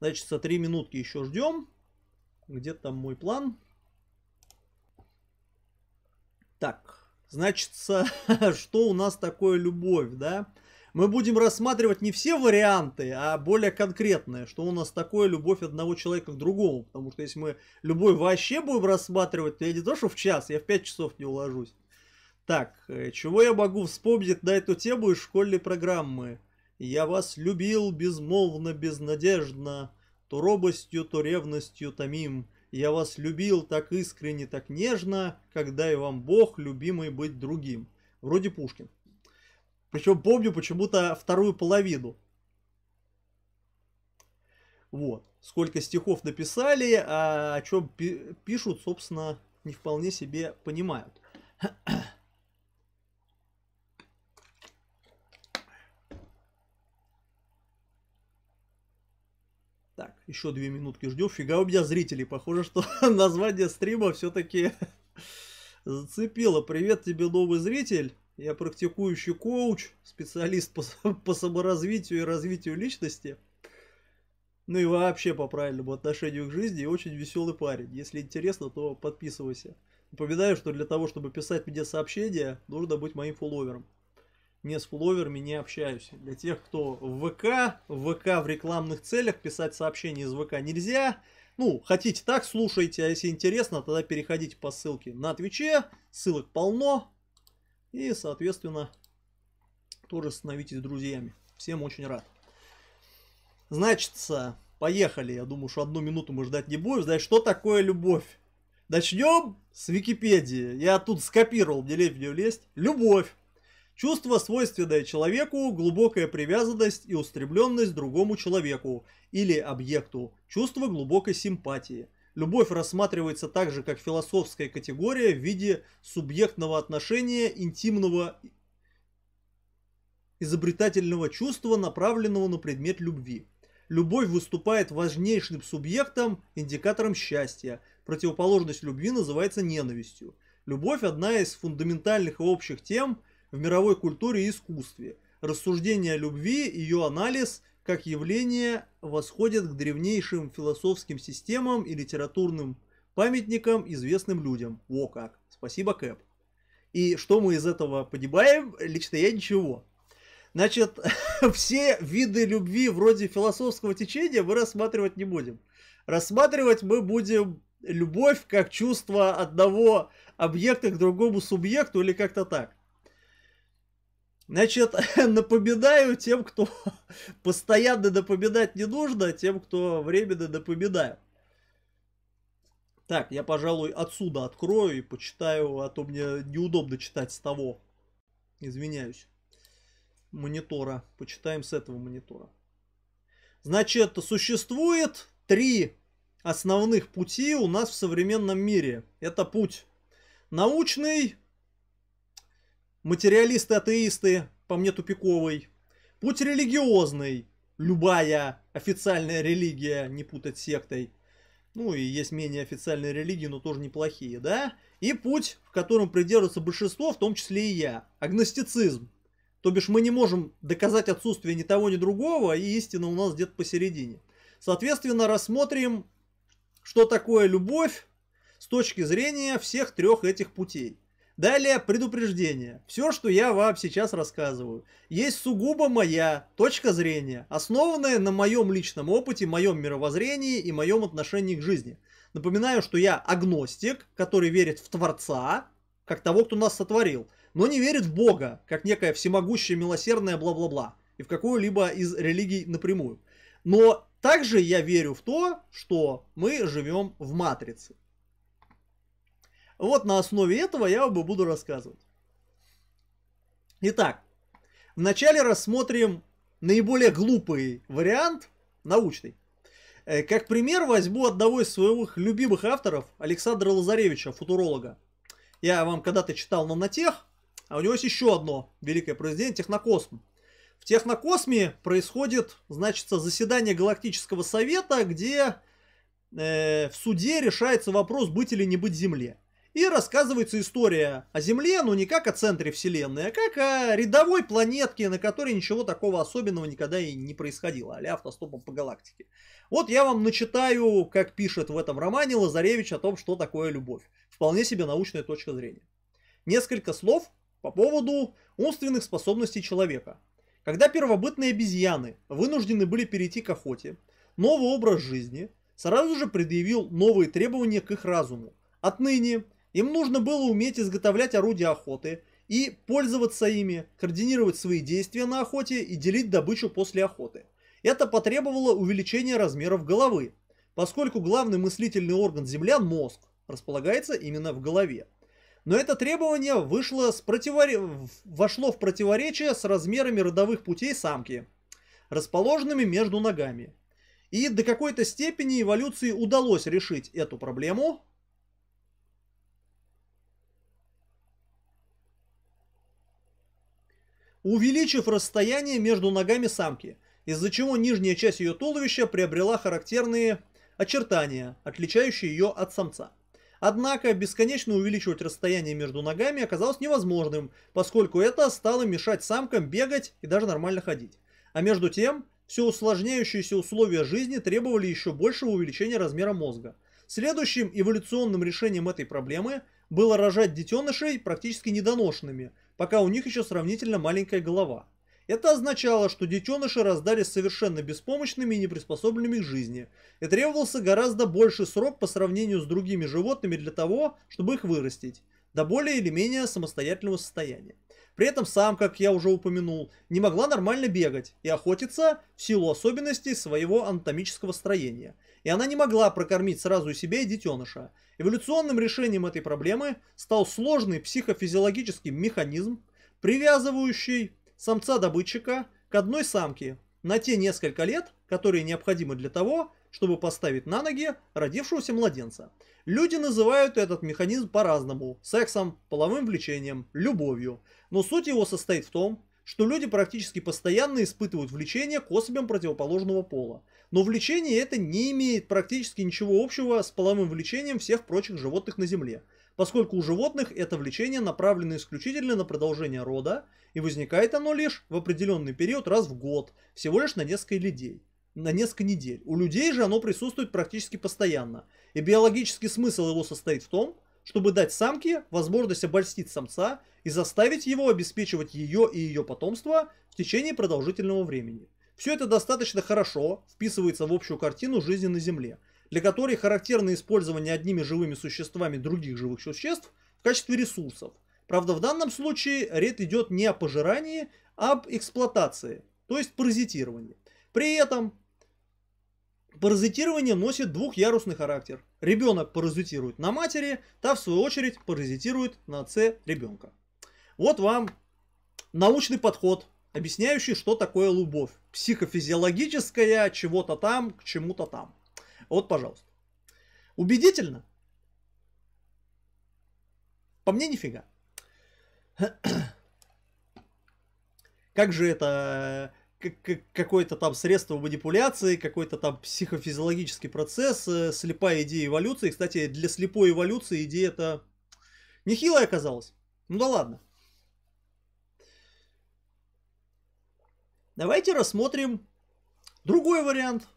Значит, со 3 минутки еще ждем. Где там мой план? Так, значит, что у нас такое любовь, да? Мы будем рассматривать не все варианты, а более конкретные, что у нас такое любовь одного человека к другому. Потому что если мы любовь вообще будем рассматривать, то я не то, что в час, я в 5 часов не уложусь. Так, э, чего я могу вспомнить на эту тему из школьной программы? Я вас любил безмолвно, безнадежно, То робостью, то ревностью томим. Я вас любил так искренне, так нежно, Когда и вам Бог, любимый, быть другим. Вроде Пушкин. Причем помню почему-то вторую половину. Вот. Сколько стихов написали, а о чем пишут, собственно, не вполне себе понимают. Еще две минутки ждем. Фига у меня зрители, Похоже, что название стрима все-таки зацепило. Привет тебе, новый зритель. Я практикующий коуч, специалист по, по саморазвитию и развитию личности. Ну и вообще по правильному отношению к жизни и очень веселый парень. Если интересно, то подписывайся. Напоминаю, что для того, чтобы писать мне сообщения, нужно быть моим фолловером не с Фловерами не общаюсь. Для тех, кто в ВК, в ВК в рекламных целях писать сообщения из ВК нельзя. Ну, хотите так, слушайте, а если интересно, тогда переходите по ссылке на Твиче, ссылок полно. И, соответственно, тоже становитесь друзьями. Всем очень рад. Значит, поехали. Я думаю, что одну минуту мы ждать не будем. Значит, что такое любовь? Начнем с Википедии. Я тут скопировал, не лезть в нее лезть. Любовь. Чувство, свойственное человеку, глубокая привязанность и устремленность другому человеку или объекту, чувство глубокой симпатии. Любовь рассматривается также как философская категория в виде субъектного отношения, интимного изобретательного чувства, направленного на предмет любви. Любовь выступает важнейшим субъектом, индикатором счастья. Противоположность любви называется ненавистью. Любовь – одна из фундаментальных и общих тем, в мировой культуре и искусстве. Рассуждение о любви, ее анализ как явление восходят к древнейшим философским системам и литературным памятникам известным людям. Во как. Спасибо, Кэп. И что мы из этого погибаем? Лично я ничего. Значит, все виды любви вроде философского течения мы рассматривать не будем. Рассматривать мы будем любовь как чувство одного объекта к другому субъекту или как-то так. Значит, напобедаю тем, кто постоянно напоминать не нужно, а тем, кто временно напоминаю. Так, я, пожалуй, отсюда открою и почитаю, а то мне неудобно читать с того, извиняюсь, монитора. Почитаем с этого монитора. Значит, существует три основных пути у нас в современном мире. Это путь научный, материалисты-атеисты, по мне тупиковый, путь религиозный, любая официальная религия, не путать сектой, ну и есть менее официальные религии, но тоже неплохие, да? И путь, в котором придерживается большинство, в том числе и я, агностицизм. То бишь мы не можем доказать отсутствие ни того, ни другого, и истина у нас где-то посередине. Соответственно, рассмотрим, что такое любовь с точки зрения всех трех этих путей. Далее предупреждение. Все, что я вам сейчас рассказываю, есть сугубо моя точка зрения, основанная на моем личном опыте, моем мировоззрении и моем отношении к жизни. Напоминаю, что я агностик, который верит в Творца, как того, кто нас сотворил, но не верит в Бога, как некое всемогущее, милосердное бла-бла-бла, и в какую-либо из религий напрямую. Но также я верю в то, что мы живем в матрице. Вот на основе этого я вам буду рассказывать. Итак, вначале рассмотрим наиболее глупый вариант, научный. Э, как пример возьму одного из своих любимых авторов, Александра Лазаревича, футуролога. Я вам когда-то читал на «Нанотех», а у него есть еще одно великое произведение «Технокосм». В «Технокосме» происходит, значит, заседание Галактического Совета, где э, в суде решается вопрос, быть или не быть Земле и рассказывается история о Земле, но не как о центре Вселенной, а как о рядовой планетке, на которой ничего такого особенного никогда и не происходило, а автостопом по галактике. Вот я вам начитаю, как пишет в этом романе Лазаревич о том, что такое любовь. Вполне себе научная точка зрения. Несколько слов по поводу умственных способностей человека. Когда первобытные обезьяны вынуждены были перейти к охоте, новый образ жизни сразу же предъявил новые требования к их разуму. Отныне им нужно было уметь изготовлять орудия охоты и пользоваться ими, координировать свои действия на охоте и делить добычу после охоты. Это потребовало увеличения размеров головы, поскольку главный мыслительный орган землян – мозг, располагается именно в голове. Но это требование вышло с противор... вошло в противоречие с размерами родовых путей самки, расположенными между ногами. И до какой-то степени эволюции удалось решить эту проблему, увеличив расстояние между ногами самки, из-за чего нижняя часть ее туловища приобрела характерные очертания, отличающие ее от самца. Однако бесконечно увеличивать расстояние между ногами оказалось невозможным, поскольку это стало мешать самкам бегать и даже нормально ходить. А между тем, все усложняющиеся условия жизни требовали еще большего увеличения размера мозга. Следующим эволюционным решением этой проблемы было рожать детенышей практически недоношенными – пока у них еще сравнительно маленькая голова. Это означало, что детеныши раздались совершенно беспомощными и неприспособленными к жизни, и требовался гораздо больший срок по сравнению с другими животными для того, чтобы их вырастить, до более или менее самостоятельного состояния. При этом сам, как я уже упомянул, не могла нормально бегать и охотиться в силу особенностей своего анатомического строения – и она не могла прокормить сразу и себя, и детеныша. Эволюционным решением этой проблемы стал сложный психофизиологический механизм, привязывающий самца-добытчика к одной самке на те несколько лет, которые необходимы для того, чтобы поставить на ноги родившегося младенца. Люди называют этот механизм по-разному – сексом, половым влечением, любовью. Но суть его состоит в том, что люди практически постоянно испытывают влечение к особям противоположного пола. Но влечение это не имеет практически ничего общего с половым влечением всех прочих животных на Земле, поскольку у животных это влечение направлено исключительно на продолжение рода, и возникает оно лишь в определенный период раз в год, всего лишь на несколько людей на несколько недель. У людей же оно присутствует практически постоянно. И биологический смысл его состоит в том, чтобы дать самке возможность обольстить самца и заставить его обеспечивать ее и ее потомство в течение продолжительного времени. Все это достаточно хорошо вписывается в общую картину жизни на Земле, для которой характерно использование одними живыми существами других живых существ в качестве ресурсов. Правда, в данном случае речь идет не о пожирании, а об эксплуатации, то есть паразитировании. При этом паразитирование носит двухъярусный характер. Ребенок паразитирует на матери, та в свою очередь паразитирует на отце ребенка. Вот вам научный подход, объясняющий, что такое любовь. Психофизиологическая, чего-то там, к чему-то там. Вот, пожалуйста. Убедительно? По мне нифига. Как же это э, какое-то там средство манипуляции, какой-то там психофизиологический процесс, э, слепая идея эволюции. Кстати, для слепой эволюции идея это нехилая оказалась. Ну да ладно. Давайте рассмотрим другой вариант.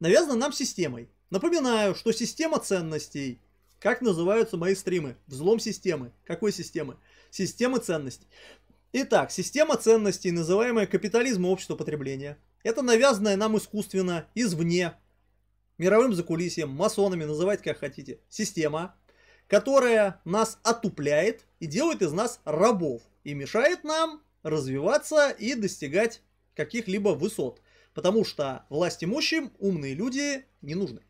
Навязано нам системой. Напоминаю, что система ценностей. Как называются мои стримы? Взлом системы. Какой системы? Системы ценностей. Итак, система ценностей, называемая капитализмом общества потребления, это навязанное нам искусственно, извне, мировым закулисьем, масонами, называть как хотите, система, которая нас отупляет и делает из нас рабов и мешает нам развиваться и достигать каких-либо высот. Потому что власть имущим умные люди не нужны.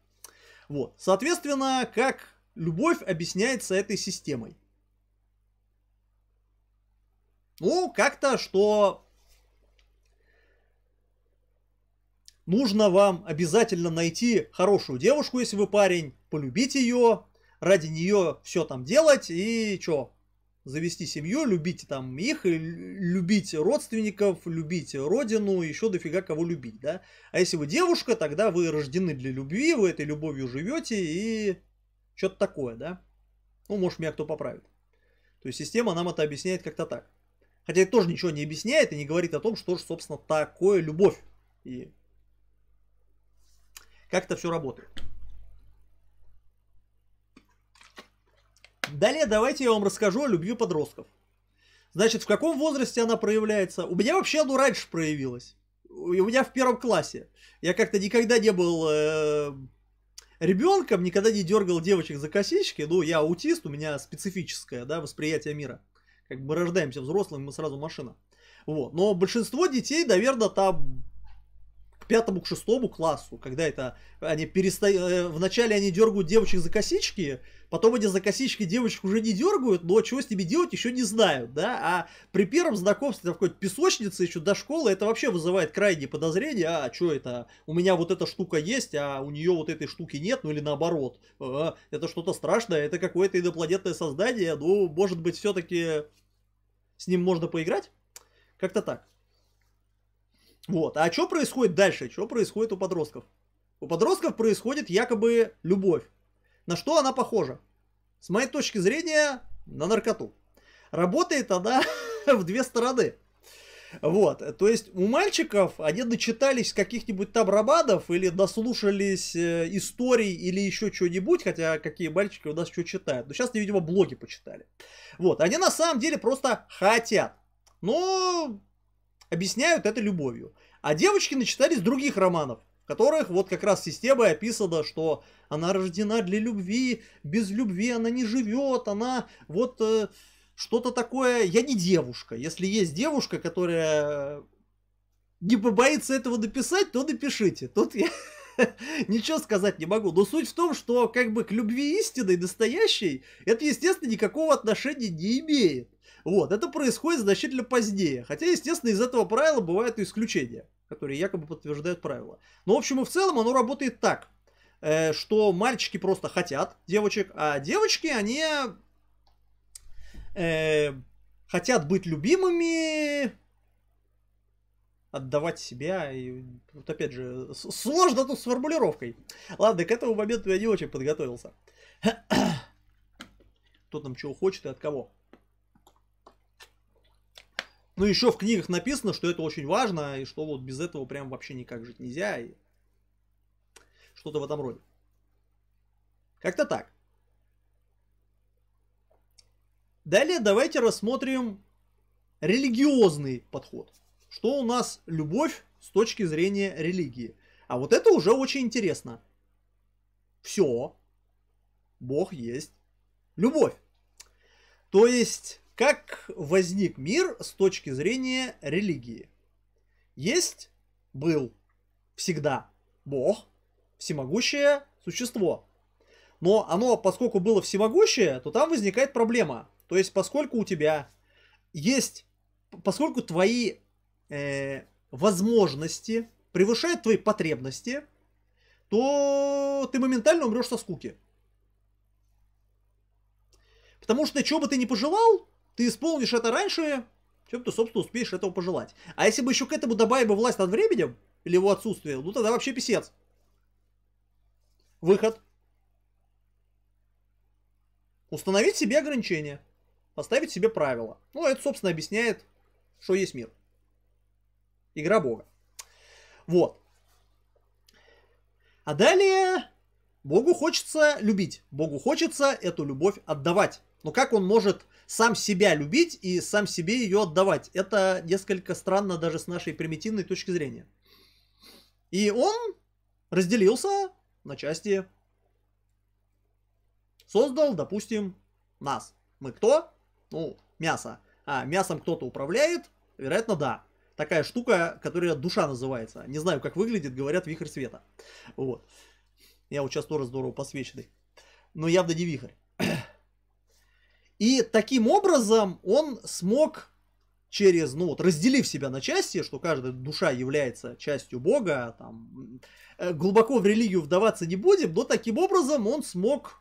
Вот. Соответственно, как любовь объясняется этой системой? Ну, как-то, что нужно вам обязательно найти хорошую девушку, если вы парень, полюбить ее, ради нее все там делать и что, завести семью, любить там их, э, любить родственников, любить родину, еще дофига кого любить, да. А если вы девушка, тогда вы рождены для любви, вы этой любовью живете и что-то такое, да. Ну, может, меня кто поправит. То есть система нам это объясняет как-то так. Хотя это тоже ничего не объясняет и не говорит о том, что же, собственно, такое любовь. И как это все работает. Далее давайте я вам расскажу о любви подростков. Значит, в каком возрасте она проявляется? У меня вообще оно раньше проявилось. У меня в первом классе. Я как-то никогда не был э, ребенком, никогда не дергал девочек за косички. Ну, я аутист, у меня специфическое да, восприятие мира. Как бы мы рождаемся взрослым, мы сразу машина. Вот. Но большинство детей, наверное, там пятому, к шестому классу, когда это они перестают... Э, вначале они дергают девочек за косички, потом они за косички девочек уже не дергают, но чего с ними делать еще не знают, да? А при первом знакомстве в какой-то песочнице еще до школы это вообще вызывает крайние подозрения, а что это, у меня вот эта штука есть, а у нее вот этой штуки нет, ну или наоборот. «А, это что-то страшное, это какое-то инопланетное создание, ну, может быть, все-таки с ним можно поиграть? Как-то так. Вот. А что происходит дальше? Что происходит у подростков? У подростков происходит якобы любовь. На что она похожа? С моей точки зрения, на наркоту. Работает она в две стороны. Вот, то есть у мальчиков они дочитались каких-нибудь там рабадов или дослушались э, историй или еще чего-нибудь, хотя какие мальчики у нас что читают. Но ну, сейчас они, видимо, блоги почитали. Вот, они на самом деле просто хотят. Но объясняют это любовью. А девочки начитались других романов, в которых вот как раз система описана, что она рождена для любви, без любви она не живет, она вот э, что-то такое, я не девушка. Если есть девушка, которая не побоится этого написать, то напишите. Тут я ничего сказать не могу. Но суть в том, что как бы к любви истинной, настоящей, это, естественно, никакого отношения не имеет. Вот, это происходит значительно позднее. Хотя, естественно, из этого правила бывают и исключения, которые якобы подтверждают правила. Но, в общем и в целом, оно работает так, э, что мальчики просто хотят девочек, а девочки, они э, хотят быть любимыми, отдавать себя. И вот опять же, сложно тут с формулировкой. Ладно, к этому моменту я не очень подготовился. Кто там чего хочет и от кого. Ну, еще в книгах написано, что это очень важно, и что вот без этого прям вообще никак жить нельзя. И... Что-то в этом роде. Как-то так. Далее давайте рассмотрим религиозный подход. Что у нас любовь с точки зрения религии. А вот это уже очень интересно. Все. Бог есть любовь. То есть как возник мир с точки зрения религии? Есть, был, всегда Бог, всемогущее существо. Но оно, поскольку было всемогущее, то там возникает проблема. То есть, поскольку у тебя есть, поскольку твои э, возможности превышают твои потребности, то ты моментально умрешь со скуки. Потому что чего бы ты ни пожелал, ты исполнишь это раньше, чем ты, собственно, успеешь этого пожелать. А если бы еще к этому добавили бы власть над временем, или его отсутствие, ну тогда вообще писец. Выход. Установить себе ограничения. Поставить себе правила. Ну, это, собственно, объясняет, что есть мир. Игра Бога. Вот. А далее Богу хочется любить. Богу хочется эту любовь отдавать. Но как он может сам себя любить и сам себе ее отдавать. Это несколько странно даже с нашей примитивной точки зрения. И он разделился на части. Создал, допустим, нас. Мы кто? Ну, мясо. А мясом кто-то управляет? Вероятно, да. Такая штука, которая душа называется. Не знаю, как выглядит, говорят, вихрь света. Вот. Я вот сейчас тоже здорово посвеченный. Но явно не вихрь. И таким образом он смог через, ну вот, разделив себя на части, что каждая душа является частью Бога, там, э, глубоко в религию вдаваться не будем, но таким образом он смог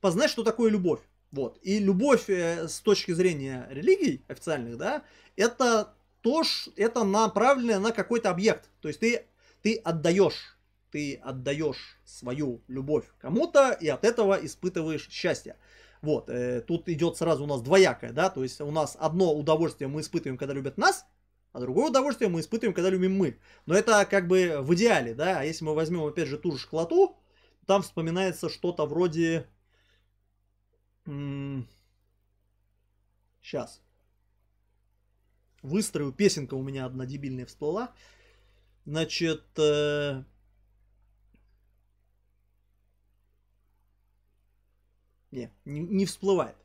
познать, что такое любовь. Вот. И любовь э, с точки зрения религий официальных, да, это то, это направлено на какой-то объект. То есть ты, ты отдаешь, ты отдаешь свою любовь кому-то и от этого испытываешь счастье. Вот, э, тут идет сразу у нас двоякое, да, то есть у нас одно удовольствие мы испытываем, когда любят нас, а другое удовольствие мы испытываем, когда любим мы. Но это как бы в идеале, да, а если мы возьмем опять же ту же школоту, там вспоминается что-то вроде... Сейчас. Выстрою, песенка у меня одна дебильная всплыла. Значит, э, Не, не, всплывает.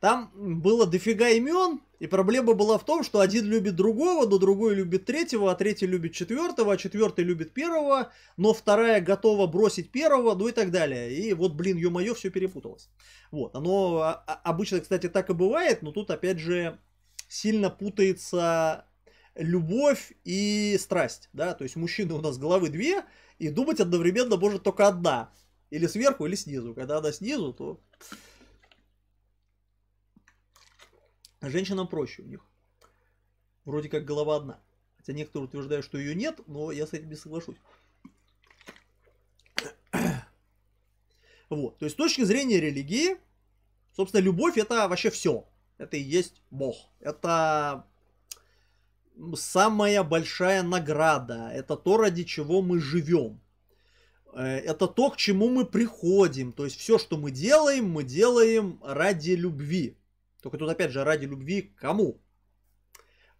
Там было дофига имен, и проблема была в том, что один любит другого, но другой любит третьего, а третий любит четвертого, а четвертый любит первого, но вторая готова бросить первого, ну и так далее. И вот, блин, ё-моё, все перепуталось. Вот, оно а, а, обычно, кстати, так и бывает, но тут, опять же, сильно путается любовь и страсть, да, то есть мужчины у нас головы две, и думать одновременно может только одна, или сверху, или снизу. Когда она снизу, то Женщинам проще у них. Вроде как голова одна. Хотя некоторые утверждают, что ее нет, но я с этим не соглашусь. Вот. То есть с точки зрения религии, собственно, любовь это вообще все. Это и есть Бог. Это самая большая награда. Это то, ради чего мы живем. Э, это то, к чему мы приходим. То есть все, что мы делаем, мы делаем ради любви. Только тут опять же ради любви к кому?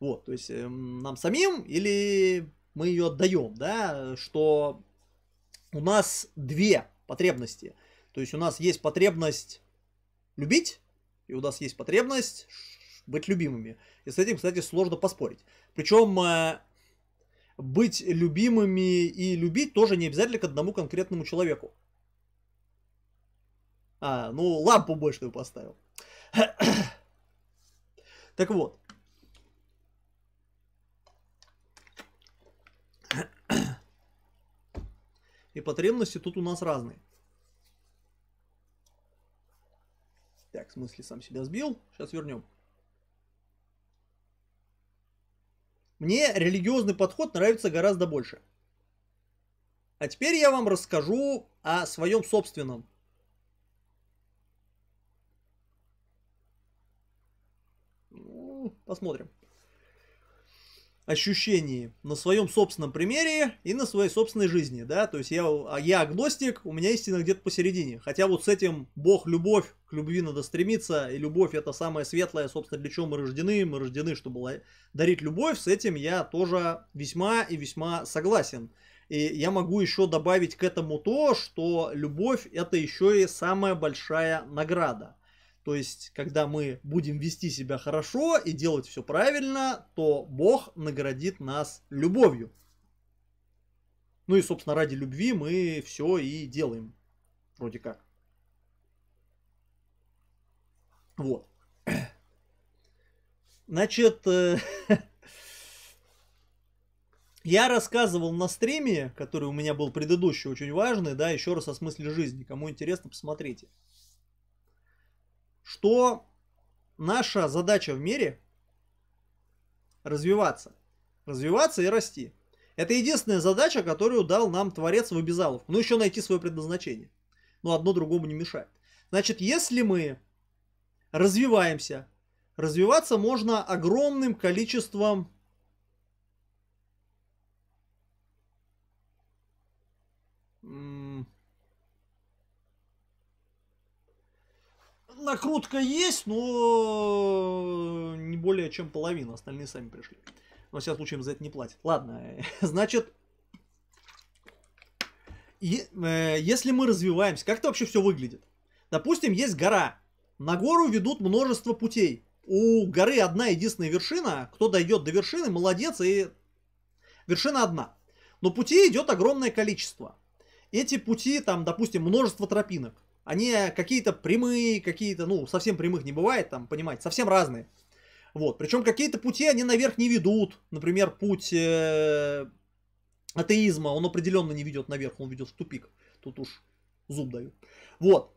Вот, то есть эм, нам самим или мы ее отдаем, да, что у нас две потребности. То есть у нас есть потребность любить, и у нас есть потребность быть любимыми. И с этим, кстати, сложно поспорить. Причем э, быть любимыми и любить тоже не обязательно к одному конкретному человеку. А, ну, лампу больше поставил. так вот. И потребности тут у нас разные. Так, в смысле сам себя сбил. Сейчас вернем. Мне религиозный подход нравится гораздо больше. А теперь я вам расскажу о своем собственном. Посмотрим ощущении на своем собственном примере и на своей собственной жизни, да, то есть я, а я агностик, у меня истина где-то посередине, хотя вот с этим Бог любовь, к любви надо стремиться, и любовь это самое светлое, собственно, для чего мы рождены, мы рождены, чтобы дарить любовь, с этим я тоже весьма и весьма согласен. И я могу еще добавить к этому то, что любовь это еще и самая большая награда – то есть, когда мы будем вести себя хорошо и делать все правильно, то Бог наградит нас любовью. Ну и, собственно, ради любви мы все и делаем. Вроде как. Вот. Значит, э, я рассказывал на стриме, который у меня был предыдущий, очень важный, да, еще раз о смысле жизни. Кому интересно, посмотрите что наша задача в мире развиваться. Развиваться и расти. Это единственная задача, которую дал нам Творец в обязаловку. Ну, еще найти свое предназначение. Но одно другому не мешает. Значит, если мы развиваемся, развиваться можно огромным количеством накрутка есть, но э, не более чем половина, остальные сами пришли. Но сейчас случаем за это не платят. Ладно, значит, е, э, если мы развиваемся, как это вообще все выглядит? Допустим, есть гора. На гору ведут множество путей. У горы одна единственная вершина. Кто дойдет до вершины, молодец, и вершина одна. Но путей идет огромное количество. Эти пути, там, допустим, множество тропинок они какие-то прямые, какие-то, ну, совсем прямых не бывает, там, понимаете, совсем разные. Вот, причем какие-то пути они наверх не ведут. Например, путь э, атеизма, он определенно не ведет наверх, он ведет в тупик. Тут уж зуб даю. Вот.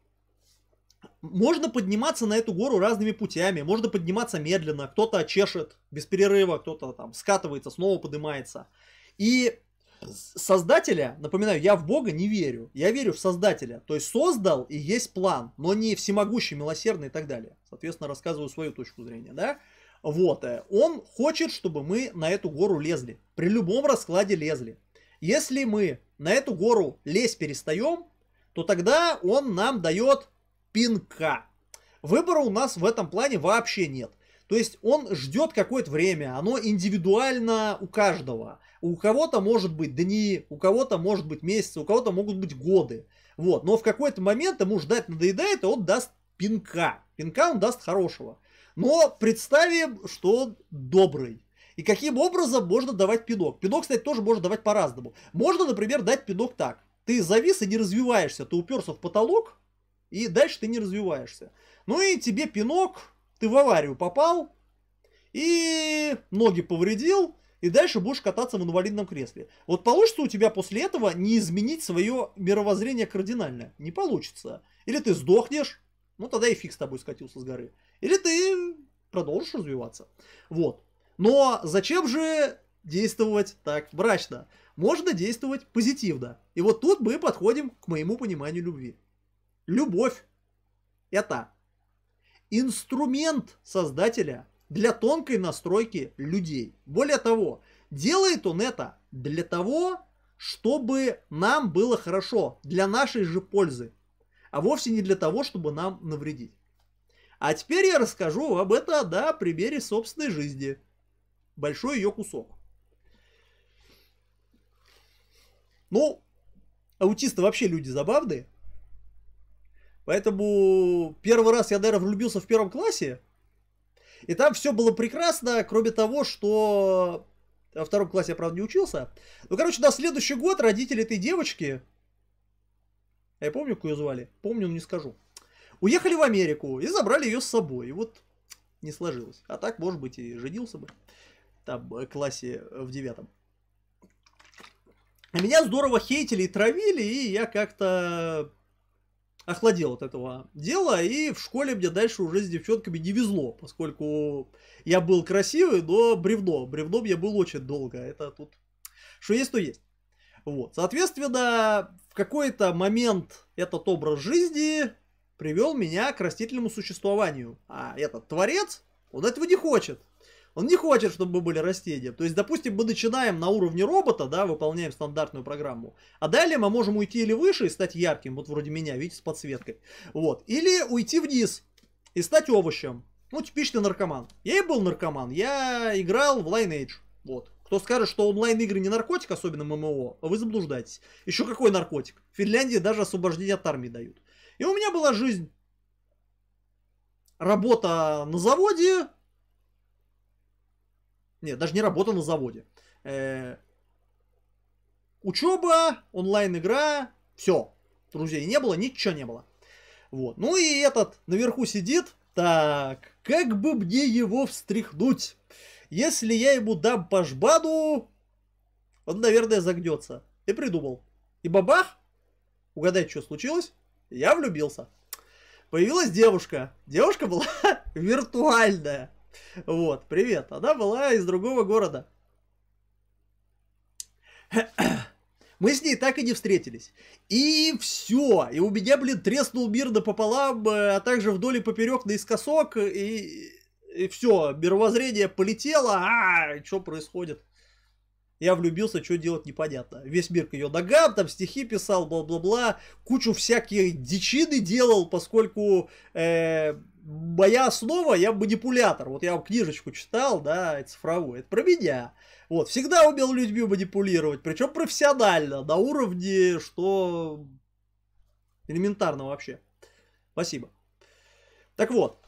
Можно подниматься на эту гору разными путями, можно подниматься медленно, кто-то чешет без перерыва, кто-то там скатывается, снова поднимается. И Создателя, напоминаю, я в Бога не верю. Я верю в Создателя. То есть создал и есть план, но не всемогущий, милосердный и так далее. Соответственно, рассказываю свою точку зрения, да? Вот, э, он хочет, чтобы мы на эту гору лезли. При любом раскладе лезли. Если мы на эту гору лезть перестаем, то тогда он нам дает пинка. Выбора у нас в этом плане вообще нет. То есть он ждет какое-то время, оно индивидуально у каждого. У кого-то может быть дни, у кого-то может быть месяцы, у кого-то могут быть годы. Вот. Но в какой-то момент ему ждать надоедает, и он даст пинка. Пинка он даст хорошего. Но представим, что он добрый. И каким образом можно давать пинок? Пинок, кстати, тоже можно давать по-разному. Можно, например, дать пинок так. Ты завис и не развиваешься. Ты уперся в потолок, и дальше ты не развиваешься. Ну и тебе пинок, ты в аварию попал, и ноги повредил, и дальше будешь кататься в инвалидном кресле. Вот получится у тебя после этого не изменить свое мировоззрение кардинально? Не получится. Или ты сдохнешь, ну тогда и фиг с тобой скатился с горы. Или ты продолжишь развиваться. Вот. Но зачем же действовать так брачно? Можно действовать позитивно. И вот тут мы подходим к моему пониманию любви. Любовь – это инструмент создателя – для тонкой настройки людей. Более того, делает он это для того, чтобы нам было хорошо, для нашей же пользы, а вовсе не для того, чтобы нам навредить. А теперь я расскажу об этом, да, примере собственной жизни. Большой ее кусок. Ну, аутисты вообще люди забавные. Поэтому первый раз я, наверное, влюбился в первом классе. И там все было прекрасно, кроме того, что... Во втором классе я, правда, не учился. Ну, короче, на следующий год родители этой девочки... А я помню, как ее звали? Помню, но не скажу. Уехали в Америку и забрали ее с собой. И вот не сложилось. А так, может быть, и женился бы. Там, э, в классе э, в девятом. А меня здорово хейтили и травили, и я как-то охладел от этого дела, и в школе мне дальше уже с девчонками не везло, поскольку я был красивый, но бревно, бревном я был очень долго, это тут что есть, то есть. Вот, соответственно, в какой-то момент этот образ жизни привел меня к растительному существованию, а этот творец, он этого не хочет. Он не хочет, чтобы мы были растением. То есть, допустим, мы начинаем на уровне робота, да, выполняем стандартную программу, а далее мы можем уйти или выше и стать ярким, вот вроде меня, видите, с подсветкой. Вот. Или уйти вниз и стать овощем. Ну, типичный наркоман. Я и был наркоман. Я играл в Lineage. Вот. Кто скажет, что онлайн-игры не наркотик, особенно ММО, вы заблуждаетесь. Еще какой наркотик? В Финляндии даже освобождение от армии дают. И у меня была жизнь. Работа на заводе, нет, даже не работал на заводе. Э, учеба, онлайн-игра, все. Друзей не было, ничего не было. Вот. Ну и этот наверху сидит. Так, как бы мне его встряхнуть? Если я ему дам по жбаду, он, наверное, загнется. И придумал. И бабах, угадай, что случилось? Я влюбился. Появилась девушка. Девушка была виртуальная. Вот, привет. Она была из другого города. Мы с ней так и не встретились. И все. И у меня, блин, треснул мир пополам, э, а также вдоль и поперек наискосок. И, и все, мировоззрение полетело. А, что происходит? Я влюбился, что делать непонятно. Весь мир к ее ногам, там стихи писал, бла-бла-бла. Кучу всяких дичины делал, поскольку э, моя основа, я манипулятор. Вот я вам книжечку читал, да, цифровую, это про меня. Вот, всегда умел людьми манипулировать, причем профессионально, на уровне, что элементарно вообще. Спасибо. Так вот,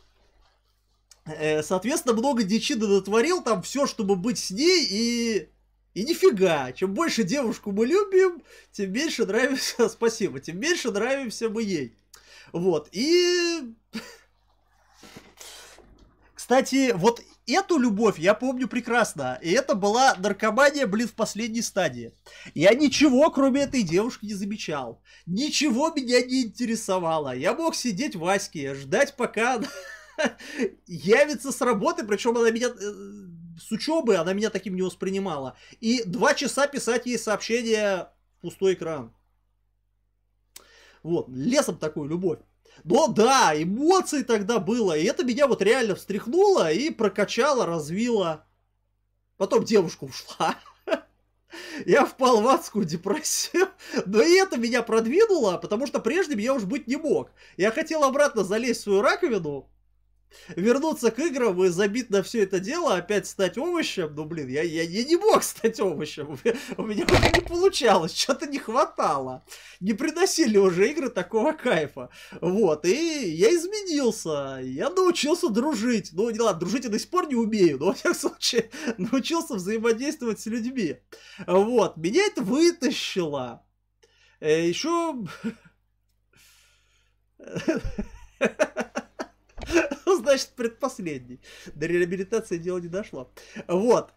э, соответственно, много дичины натворил, там все, чтобы быть с ней, и и нифига, чем больше девушку мы любим, тем меньше нравимся, спасибо, тем меньше нравимся мы ей. Вот, и... Кстати, вот эту любовь я помню прекрасно. И это была наркомания, блин, в последней стадии. Я ничего, кроме этой девушки, не замечал. Ничего меня не интересовало. Я мог сидеть в Аське, ждать, пока явится с работы, причем она меня э, с учебы она меня таким не воспринимала. И два часа писать ей сообщение в пустой экран. Вот, лесом такую любовь. Но да, эмоции тогда было, и это меня вот реально встряхнуло и прокачало, развило. Потом девушка ушла. Я впал в адскую депрессию. Но и это меня продвинуло, потому что прежним я уж быть не мог. Я хотел обратно залезть в свою раковину, вернуться к играм и забить на все это дело, опять стать овощем, ну блин, я, я, я не мог стать овощем, у меня уже не получалось, что-то не хватало, не приносили уже игры такого кайфа, вот, и я изменился, я научился дружить, ну не ладно, дружить я до сих пор не умею, но во всяком случае научился взаимодействовать с людьми, вот, меня это вытащило, э, еще... значит предпоследний? До реабилитации дело не дошло. Вот.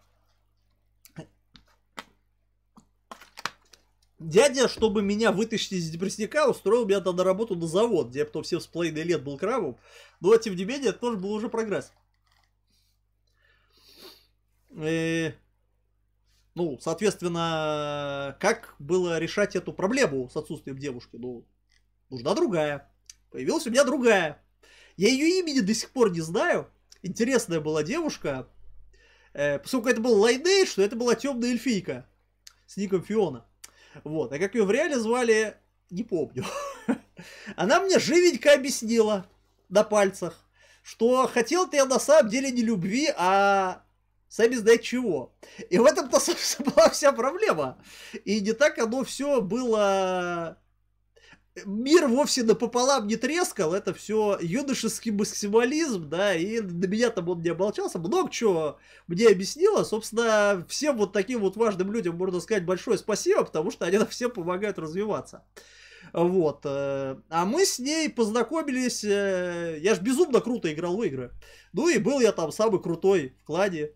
Дядя, чтобы меня вытащить из депрессника, устроил меня тогда на работу на завод, где я потом все с половиной лет был крабом. Но, тем не менее, это тоже был уже прогресс. И, э, ну, соответственно, как было решать эту проблему с отсутствием девушки? Ну, нужна другая. Появилась у меня другая. Я ее имени до сих пор не знаю. Интересная была девушка. Э, поскольку это был Лайнейдж, что это была темная эльфийка с ником Фиона. Вот, а как ее в реале звали, не помню. Она мне живенько объяснила на пальцах, что хотел-то я на самом деле не любви, а сами знаете чего. И в этом-то была вся проблема. И не так оно все было мир вовсе напополам не трескал, это все юношеский максимализм, да, и на меня там он не оболчался, много чего мне объяснило, собственно, всем вот таким вот важным людям можно сказать большое спасибо, потому что они нам всем помогают развиваться. Вот. Э, а мы с ней познакомились. Э, я ж безумно круто играл в игры. Ну и был я там самый крутой в клане.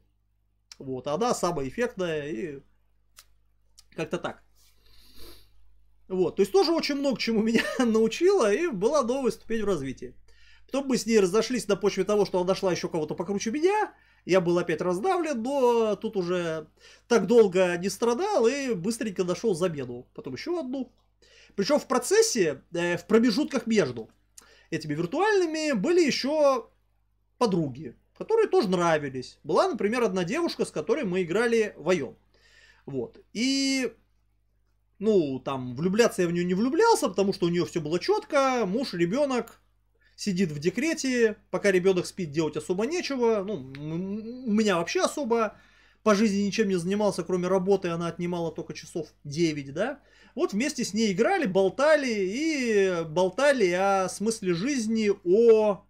Вот. Она самая эффектная и как-то так. Вот, то есть тоже очень много чему меня научила и была новая ступень в развитии. Потом мы с ней разошлись на почве того, что она нашла еще кого-то покруче меня. Я был опять раздавлен, но тут уже так долго не страдал и быстренько нашел замену. Потом еще одну. Причем в процессе, э, в промежутках между этими виртуальными были еще подруги, которые тоже нравились. Была, например, одна девушка, с которой мы играли воем. Вот. И ну, там, влюбляться я в нее не влюблялся, потому что у нее все было четко, муж, ребенок, сидит в декрете, пока ребенок спит, делать особо нечего, ну, у меня вообще особо по жизни ничем не занимался, кроме работы, она отнимала только часов 9, да, вот вместе с ней играли, болтали и болтали о смысле жизни, о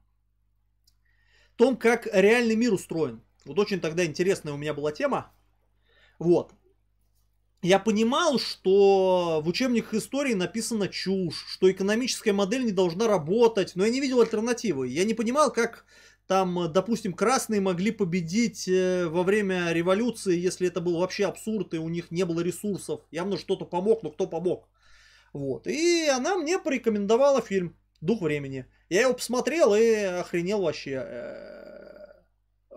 том, как реальный мир устроен. Вот очень тогда интересная у меня была тема. Вот я понимал, что в учебниках истории написано чушь, что экономическая модель не должна работать, но я не видел альтернативы. Я не понимал, как там, э, допустим, красные могли победить э, во время революции, если это был вообще абсурд, и у них не было ресурсов. Явно что-то помог, но кто помог. Вот. И она мне порекомендовала фильм «Дух времени». Я его посмотрел и охренел вообще. Э,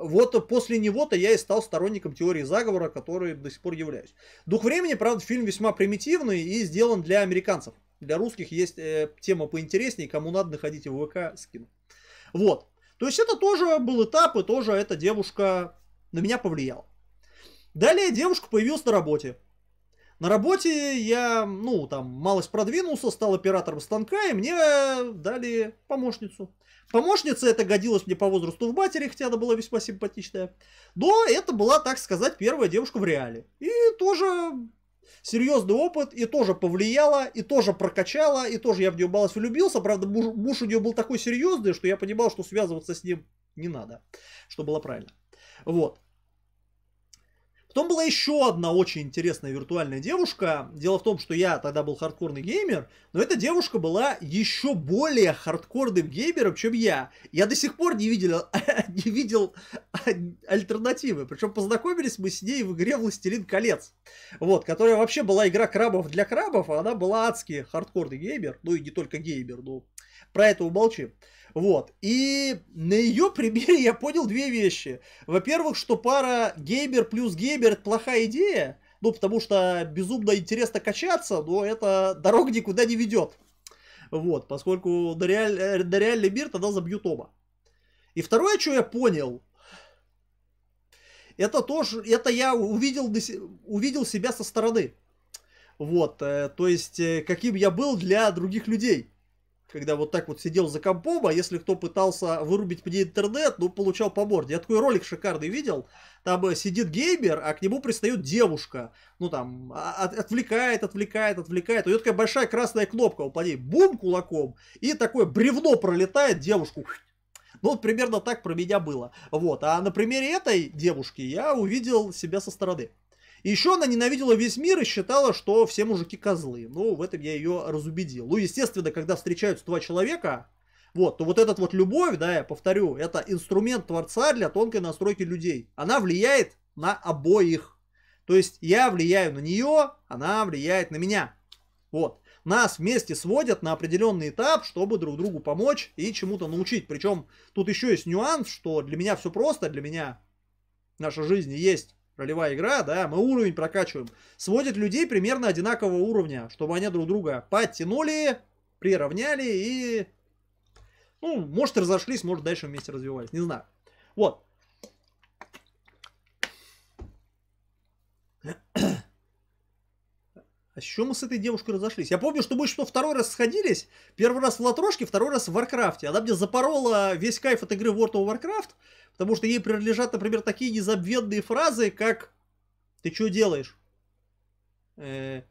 вот после него-то я и стал сторонником теории заговора, которой до сих пор являюсь. «Дух времени», правда, фильм весьма примитивный и сделан для американцев. Для русских есть э, тема поинтереснее, кому надо, находите в ВК, скину. Вот. То есть это тоже был этап, и тоже эта девушка на меня повлияла. Далее девушка появилась на работе. На работе я, ну, там, малость продвинулся, стал оператором станка, и мне э, дали помощницу. Помощница это годилась мне по возрасту в матери, хотя она была весьма симпатичная. Но это была, так сказать, первая девушка в реале. И тоже серьезный опыт, и тоже повлияла, и тоже прокачала, и тоже я в нее балась влюбился. Правда, муж, муж у нее был такой серьезный, что я понимал, что связываться с ним не надо, что было правильно. Вот. Потом была еще одна очень интересная виртуальная девушка. Дело в том, что я тогда был хардкорный геймер, но эта девушка была еще более хардкорным геймером, чем я. Я до сих пор не видел, не видел альтернативы. Причем познакомились мы с ней в игре «Властелин колец», вот, которая вообще была игра крабов для крабов, а она была адски хардкорный геймер, ну и не только геймер, ну про это умолчим. Вот. И на ее примере я понял две вещи. Во-первых, что пара геймер плюс геймер это плохая идея. Ну, потому что безумно интересно качаться, но это дорога никуда не ведет. Вот, поскольку на, реаль... Э, на реальный мир тогда забьют оба. И второе, что я понял, это тоже, это я увидел, увидел себя со стороны. Вот, э, то есть, э, каким я был для других людей когда вот так вот сидел за компом, а если кто пытался вырубить мне интернет, ну, получал по морде. Я такой ролик шикарный видел, там э, сидит геймер, а к нему пристает девушка, ну, там, а, от, отвлекает, отвлекает, отвлекает, у нее такая большая красная кнопка, он по ней бум кулаком, и такое бревно пролетает, девушку ну, вот примерно так про меня было. Вот. А на примере этой девушки я увидел себя со стороны. И еще она ненавидела весь мир и считала, что все мужики козлы. Ну, в этом я ее разубедил. Ну, естественно, когда встречаются два человека, вот, то вот этот вот любовь, да, я повторю, это инструмент Творца для тонкой настройки людей. Она влияет на обоих. То есть я влияю на нее, она влияет на меня. Вот. Нас вместе сводят на определенный этап, чтобы друг другу помочь и чему-то научить. Причем тут еще есть нюанс, что для меня все просто, для меня наша жизнь есть ролевая игра, да, мы уровень прокачиваем, сводит людей примерно одинакового уровня, чтобы они друг друга подтянули, приравняли и, ну, может разошлись, может дальше вместе развивались, не знаю. Вот. А с чем мы с этой девушкой разошлись? Я помню, что мы что второй раз сходились. Первый раз в Латрошке, второй раз в Варкрафте. Она мне запорола весь кайф от игры World of Warcraft, потому что ей принадлежат, например, такие незабвенные фразы, как «Ты что делаешь?» э,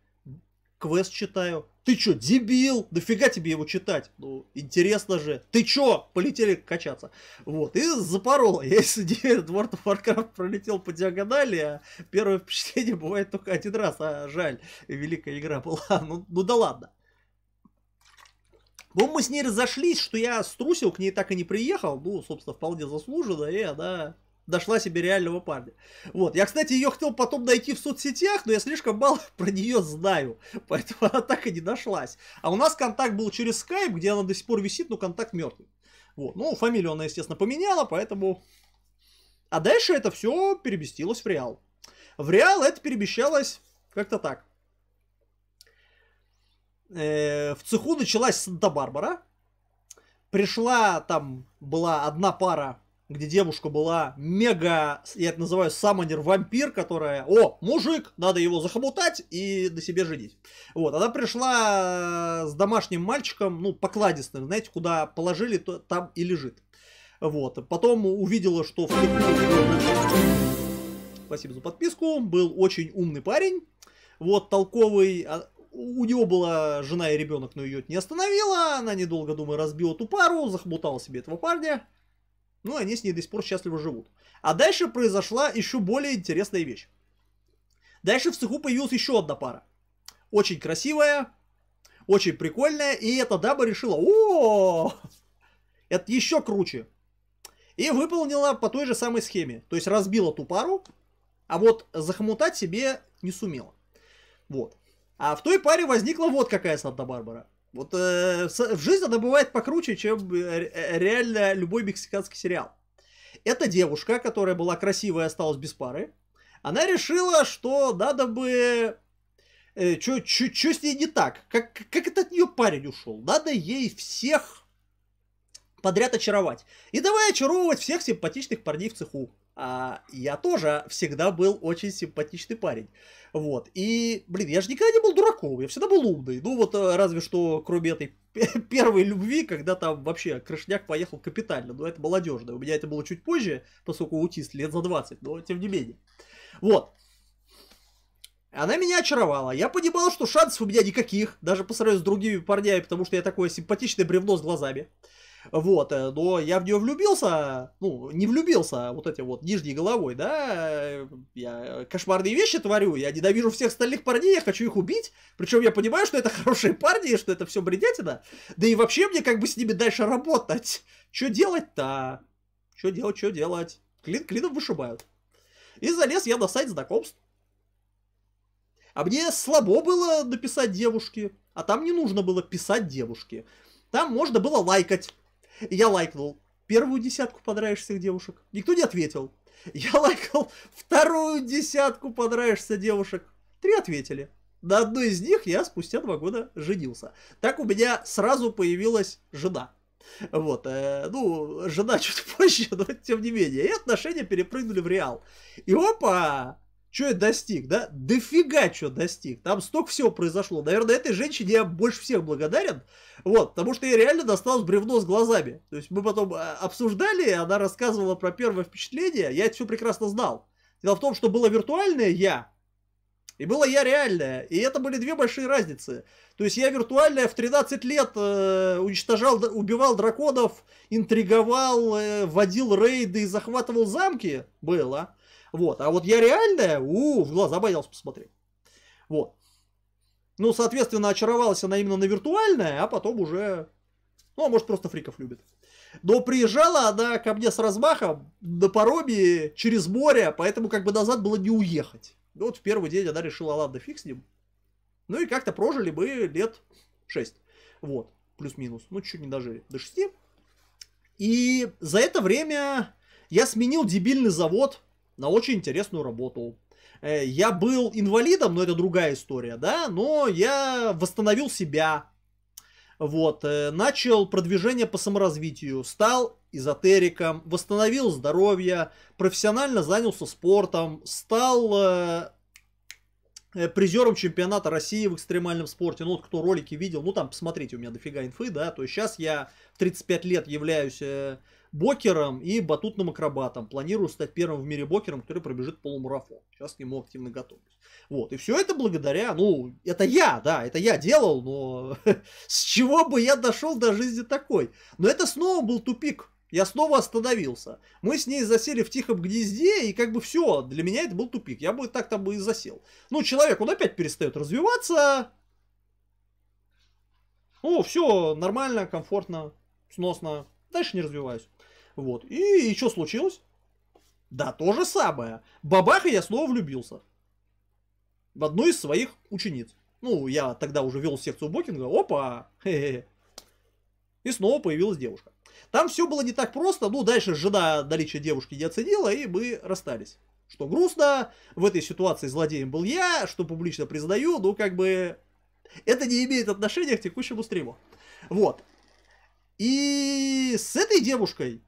«Квест читаю». Ты чё, дебил? Дофига тебе его читать? Ну, интересно же. Ты чё? Полетели качаться. Вот, и запорол. Я сидел, World of Warcraft пролетел по диагонали, а первое впечатление бывает только один раз. А жаль, великая игра была. Ну, ну да ладно. Но ну, мы с ней разошлись, что я струсил, к ней так и не приехал. Ну, собственно, вполне заслуженно, и она дошла себе реального парня. Вот. Я, кстати, ее хотел потом найти в соцсетях, но я слишком мало про нее знаю. Поэтому она так и не нашлась. А у нас контакт был через Skype, где она до сих пор висит, но контакт мертвый. Вот. Ну, фамилию она, естественно, поменяла, поэтому... А дальше это все переместилось в Реал. В Реал это перемещалось как-то так. Э, в цеху началась Санта-Барбара. Пришла, там была одна пара где девушка была мега, я это называю, самонер вампир, которая, о, мужик, надо его захомутать и на себе женить. Вот, она пришла э, с домашним мальчиком, ну, покладистым, знаете, куда положили, то там и лежит. Вот, потом увидела, что в Спасибо за подписку, был очень умный парень, вот, толковый, а, у него была жена и ребенок, но ее не остановила, она недолго думаю, разбила ту пару, захомутала себе этого парня, ну, они с ней до сих пор счастливо живут. А дальше произошла еще более интересная вещь. Дальше в цеху появилась еще одна пара. Очень красивая, очень прикольная, и эта даба решила, о, это еще круче. И выполнила по той же самой схеме. То есть разбила ту пару, а вот захомутать себе не сумела. Вот. А в той паре возникла вот какая Санта-Барбара. Вот э, в жизни она бывает покруче, чем э, э, реально любой мексиканский сериал. Это девушка, которая была красивая и осталась без пары. Она решила, что надо бы... Э, что с ней не так? Как, как это от нее парень ушел? Надо ей всех подряд очаровать. И давай очаровывать всех симпатичных парней в цеху. А я тоже всегда был очень симпатичный парень. Вот. И, блин, я же никогда не был дураком, я всегда был умный. Ну вот э, разве что, кроме этой первой любви, когда там вообще крышняк поехал капитально. Но это молодежное. У меня это было чуть позже, поскольку аутист, лет за 20, но тем не менее. Вот. Она меня очаровала. Я понимал, что шансов у меня никаких, даже по сравнению с другими парнями, потому что я такое симпатичное бревно с глазами. Вот, э, но я в нее влюбился, ну, не влюбился, вот эти вот нижней головой, да, я кошмарные вещи творю, я ненавижу всех остальных парней, я хочу их убить, причем я понимаю, что это хорошие парни, что это все бредятина, да и вообще мне как бы с ними дальше работать. Что делать-то? Что делать, что делать? Клин клином вышибают. И залез я на сайт знакомств. А мне слабо было написать девушке, а там не нужно было писать девушке. Там можно было лайкать. Я лайкнул первую десятку понравившихся девушек. Никто не ответил. Я лайкал вторую десятку понравившихся девушек. Три ответили. На одной из них я спустя два года женился. Так у меня сразу появилась жена. Вот, э, ну, жена чуть позже, но тем не менее. И отношения перепрыгнули в реал. И опа! Что я достиг, да? Дофига что достиг. Там столько всего произошло. Наверное, этой женщине я больше всех благодарен. Вот, потому что я реально достал бревно с глазами. То есть мы потом а, обсуждали, она рассказывала про первое впечатление. Я это все прекрасно знал. Дело в том, что было виртуальное я, и было я реальное. И это были две большие разницы. То есть я виртуальное в 13 лет э, уничтожал, убивал драконов, интриговал, э, водил рейды и захватывал замки. Было. Вот. А вот я реальная, у, в глаза боялся посмотреть. Вот. Ну, соответственно, очаровалась она именно на виртуальное, а потом уже... Ну, а может, просто фриков любит. Но приезжала она ко мне с размахом на пароме через море, поэтому как бы назад было не уехать. Ну, вот в первый день она решила, ладно, фиг с ним. Ну и как-то прожили бы лет 6. Вот, плюс-минус. Ну, чуть не дожили. До 6. И за это время я сменил дебильный завод на очень интересную работу. Э, я был инвалидом, но это другая история, да, но я восстановил себя, вот, э, начал продвижение по саморазвитию, стал эзотериком, восстановил здоровье, профессионально занялся спортом, стал э, Э, призером чемпионата России в экстремальном спорте. Ну, вот кто ролики видел, ну, там, посмотрите, у меня дофига инфы, да. То есть сейчас я в 35 лет являюсь э, бокером и батутным акробатом. Планирую стать первым в мире бокером, который пробежит полумарафон. Сейчас к нему активно готовлюсь. Вот, и все это благодаря, ну, это я, да, это я делал, но с чего бы я дошел до жизни такой? Но это снова был тупик. Я снова остановился. Мы с ней засели в тихом гнезде, и как бы все, для меня это был тупик. Я бы так там бы и засел. Ну, человек, он опять перестает развиваться. Ну, все нормально, комфортно, сносно. Дальше не развиваюсь. Вот. И, и что случилось? Да, то же самое. Бабаха, я снова влюбился. В одну из своих учениц. Ну, я тогда уже вел секцию бокинга. Опа! Хе -хе. И снова появилась девушка. Там все было не так просто, ну дальше жена наличие девушки не оценила, и мы расстались. Что грустно, в этой ситуации злодеем был я, что публично признаю, ну как бы это не имеет отношения к текущему стриму. Вот. И с этой девушкой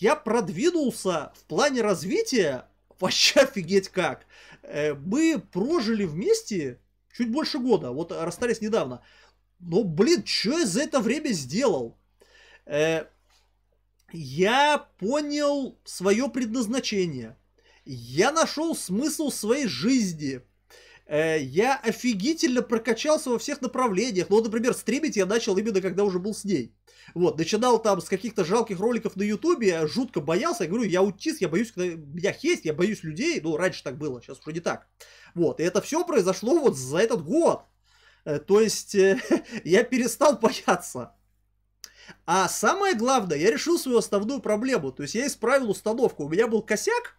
я продвинулся в плане развития вообще офигеть как. Э, мы прожили вместе чуть больше года, вот расстались недавно. Но, блин, что я за это время сделал? Э, я понял свое предназначение. Я нашел смысл своей жизни. Э, я офигительно прокачался во всех направлениях. Ну, вот, например, стримить я начал именно когда уже был с ней. Вот, начинал там с каких-то жалких роликов на ютубе, жутко боялся, я говорю, я аутист, я боюсь, когда меня есть, я боюсь людей, ну, раньше так было, сейчас уже не так. Вот, и это все произошло вот за этот год. Э, то есть, э, я перестал бояться. А самое главное, я решил свою основную проблему. То есть я исправил установку. У меня был косяк.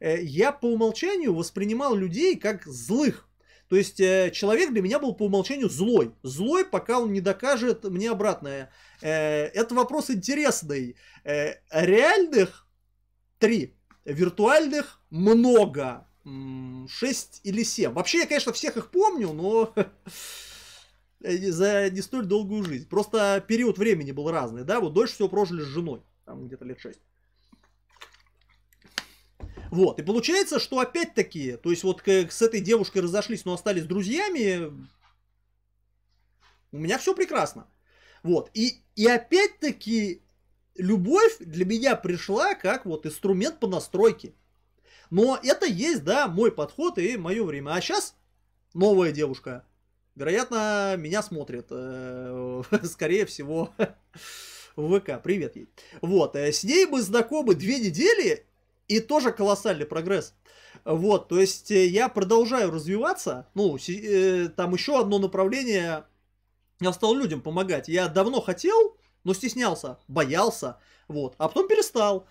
Э, я по умолчанию воспринимал людей как злых. То есть э, человек для меня был по умолчанию злой. Злой, пока он не докажет мне обратное. Э, это вопрос интересный. Реальных три. Виртуальных много. шесть или семь. Вообще, я, конечно, всех их помню, но Э, за не столь долгую жизнь. Просто период времени был разный, да, вот дольше всего прожили с женой, там где-то лет 6. Вот, и получается, что опять-таки, то есть вот как с этой девушкой разошлись, но остались друзьями, у меня все прекрасно. Вот, и, и опять-таки любовь для меня пришла как вот инструмент по настройке. Но это есть, да, мой подход и мое время. А сейчас новая девушка, Вероятно, меня смотрит, э, Скорее всего, в ВК. Привет ей. Вот. Э, с ней мы знакомы две недели, и тоже колоссальный прогресс. Вот, то есть э, я продолжаю развиваться. Ну, там еще одно направление. Я стал людям помогать. Я давно хотел, но стеснялся, боялся. Вот, а потом перестал.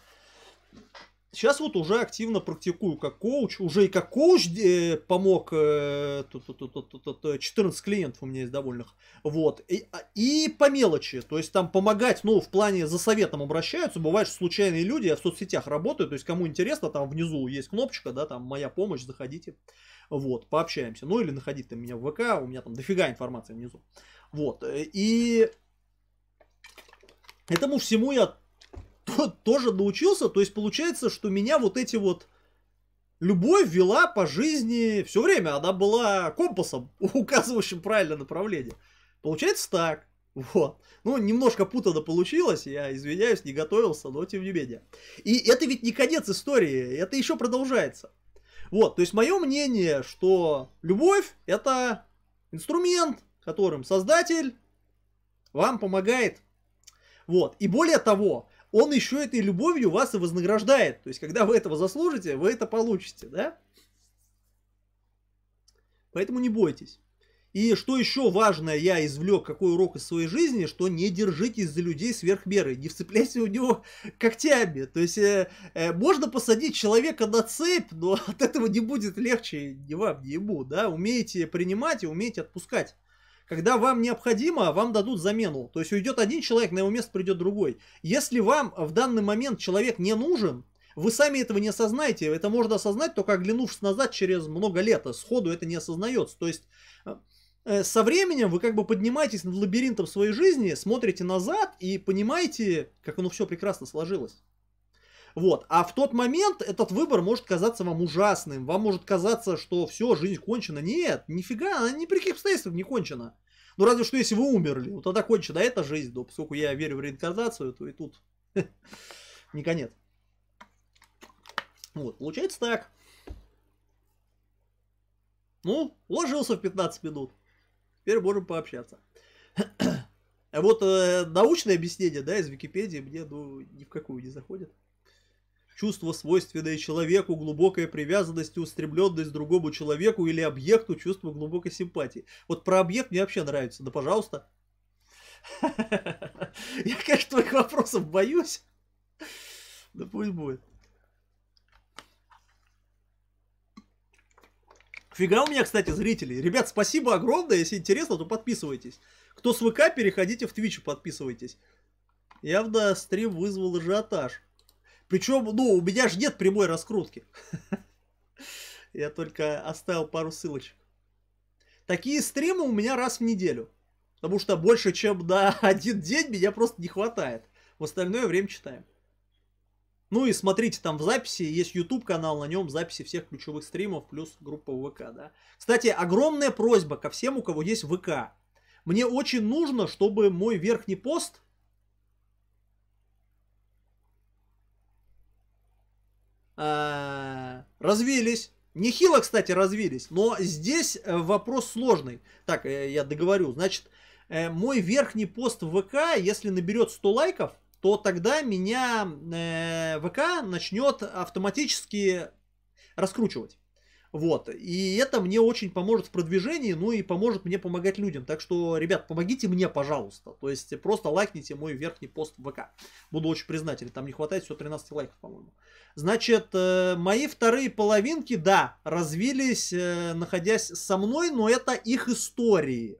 Сейчас вот уже активно практикую как коуч. Уже и как коуч э, помог э, 14 клиентов у меня есть довольных. Вот. И, а, и по мелочи. То есть там помогать, ну, в плане за советом обращаются. Бывает, что случайные люди, я в соцсетях работаю. То есть кому интересно, там внизу есть кнопочка, да, там моя помощь, заходите. Вот, пообщаемся. Ну или находите меня в ВК, у меня там дофига информации внизу. Вот. Э, и этому всему я тоже научился. То есть получается, что меня вот эти вот любовь вела по жизни все время. Она была компасом, указывающим правильное направление. Получается так. Вот. Ну, немножко путано получилось, я извиняюсь, не готовился, но тем не менее. И это ведь не конец истории, это еще продолжается. Вот, то есть мое мнение, что любовь это инструмент, которым создатель вам помогает. Вот, и более того, он еще этой любовью вас и вознаграждает. То есть, когда вы этого заслужите, вы это получите, да? Поэтому не бойтесь. И что еще важное я извлек, какой урок из своей жизни, что не держитесь за людей сверх меры, не вцепляйся у него когтями. То есть э, э, можно посадить человека на цепь, но от этого не будет легче ни вам, ни ему. Да? Умейте принимать и умеете отпускать. Когда вам необходимо, вам дадут замену. То есть уйдет один человек, на его место придет другой. Если вам в данный момент человек не нужен, вы сами этого не осознаете. Это можно осознать только оглянувшись назад через много лет. А Сходу это не осознается. То есть э, э, со временем вы как бы поднимаетесь над лабиринтом своей жизни, смотрите назад и понимаете, как оно все прекрасно сложилось. Вот. А в тот момент этот выбор может казаться вам ужасным. Вам может казаться, что все, жизнь кончена. Нет, нифига, она ни при каких обстоятельствах не кончена. Ну, разве что, если вы умерли, вот тогда кончена а эта жизнь. Но поскольку я верю в реинкарнацию, то и тут не конец. Вот, получается так. Ну, ложился в 15 минут. Теперь можем пообщаться. А вот э, научное объяснение, да, из Википедии мне, ну, ни в какую не заходит чувство, свойственное человеку, глубокая привязанность и устремленность другому человеку или объекту, чувство глубокой симпатии. Вот про объект мне вообще нравится, да пожалуйста. Я, конечно, твоих вопросов боюсь. Да пусть будет. Фига у меня, кстати, зрители, Ребят, спасибо огромное. Если интересно, то подписывайтесь. Кто с ВК, переходите в Twitch и подписывайтесь. Явно стрим вызвал ажиотаж. Причем, ну, у меня же нет прямой раскрутки. Я только оставил пару ссылочек. Такие стримы у меня раз в неделю. Потому что больше, чем на один день, меня просто не хватает. В остальное время читаем. Ну и смотрите, там в записи есть YouTube канал, на нем записи всех ключевых стримов, плюс группа ВК, да. Кстати, огромная просьба ко всем, у кого есть ВК. Мне очень нужно, чтобы мой верхний пост э, развились. Нехило, кстати, развились, но здесь э, вопрос сложный. Так, э, я договорю. Значит, э, мой верхний пост в ВК, если наберет 100 лайков, то тогда меня ВК начнет автоматически раскручивать. Вот. И это мне очень поможет в продвижении, ну и поможет мне помогать людям. Так что, ребят, помогите мне, пожалуйста. То есть просто лайкните мой верхний пост в ВК. Буду очень признателен. Там не хватает всего 13 лайков, по-моему. Значит, э, мои вторые половинки, да, развились, э, находясь со мной, но это их истории.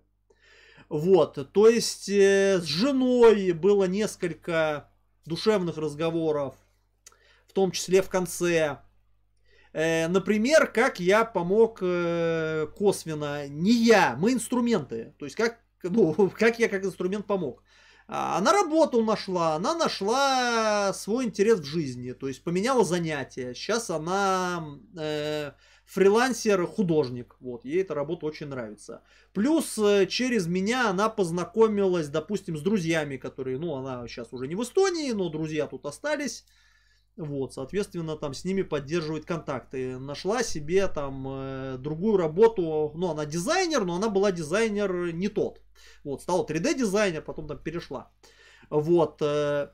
Вот, то есть э, с женой было несколько душевных разговоров, в том числе в конце. Э, например, как я помог э, косвенно, не я, мы инструменты. То есть как, ну, как я как инструмент помог. А, она работу нашла, она нашла свой интерес в жизни, то есть поменяла занятие. Сейчас она э, фрилансер-художник, вот, ей эта работа очень нравится. Плюс э, через меня она познакомилась, допустим, с друзьями, которые, ну, она сейчас уже не в Эстонии, но друзья тут остались. Вот, соответственно, там с ними поддерживает контакты. Нашла себе там э, другую работу. Ну, она дизайнер, но она была дизайнер не тот. Вот, стала 3D-дизайнер, потом там перешла. Вот. Э,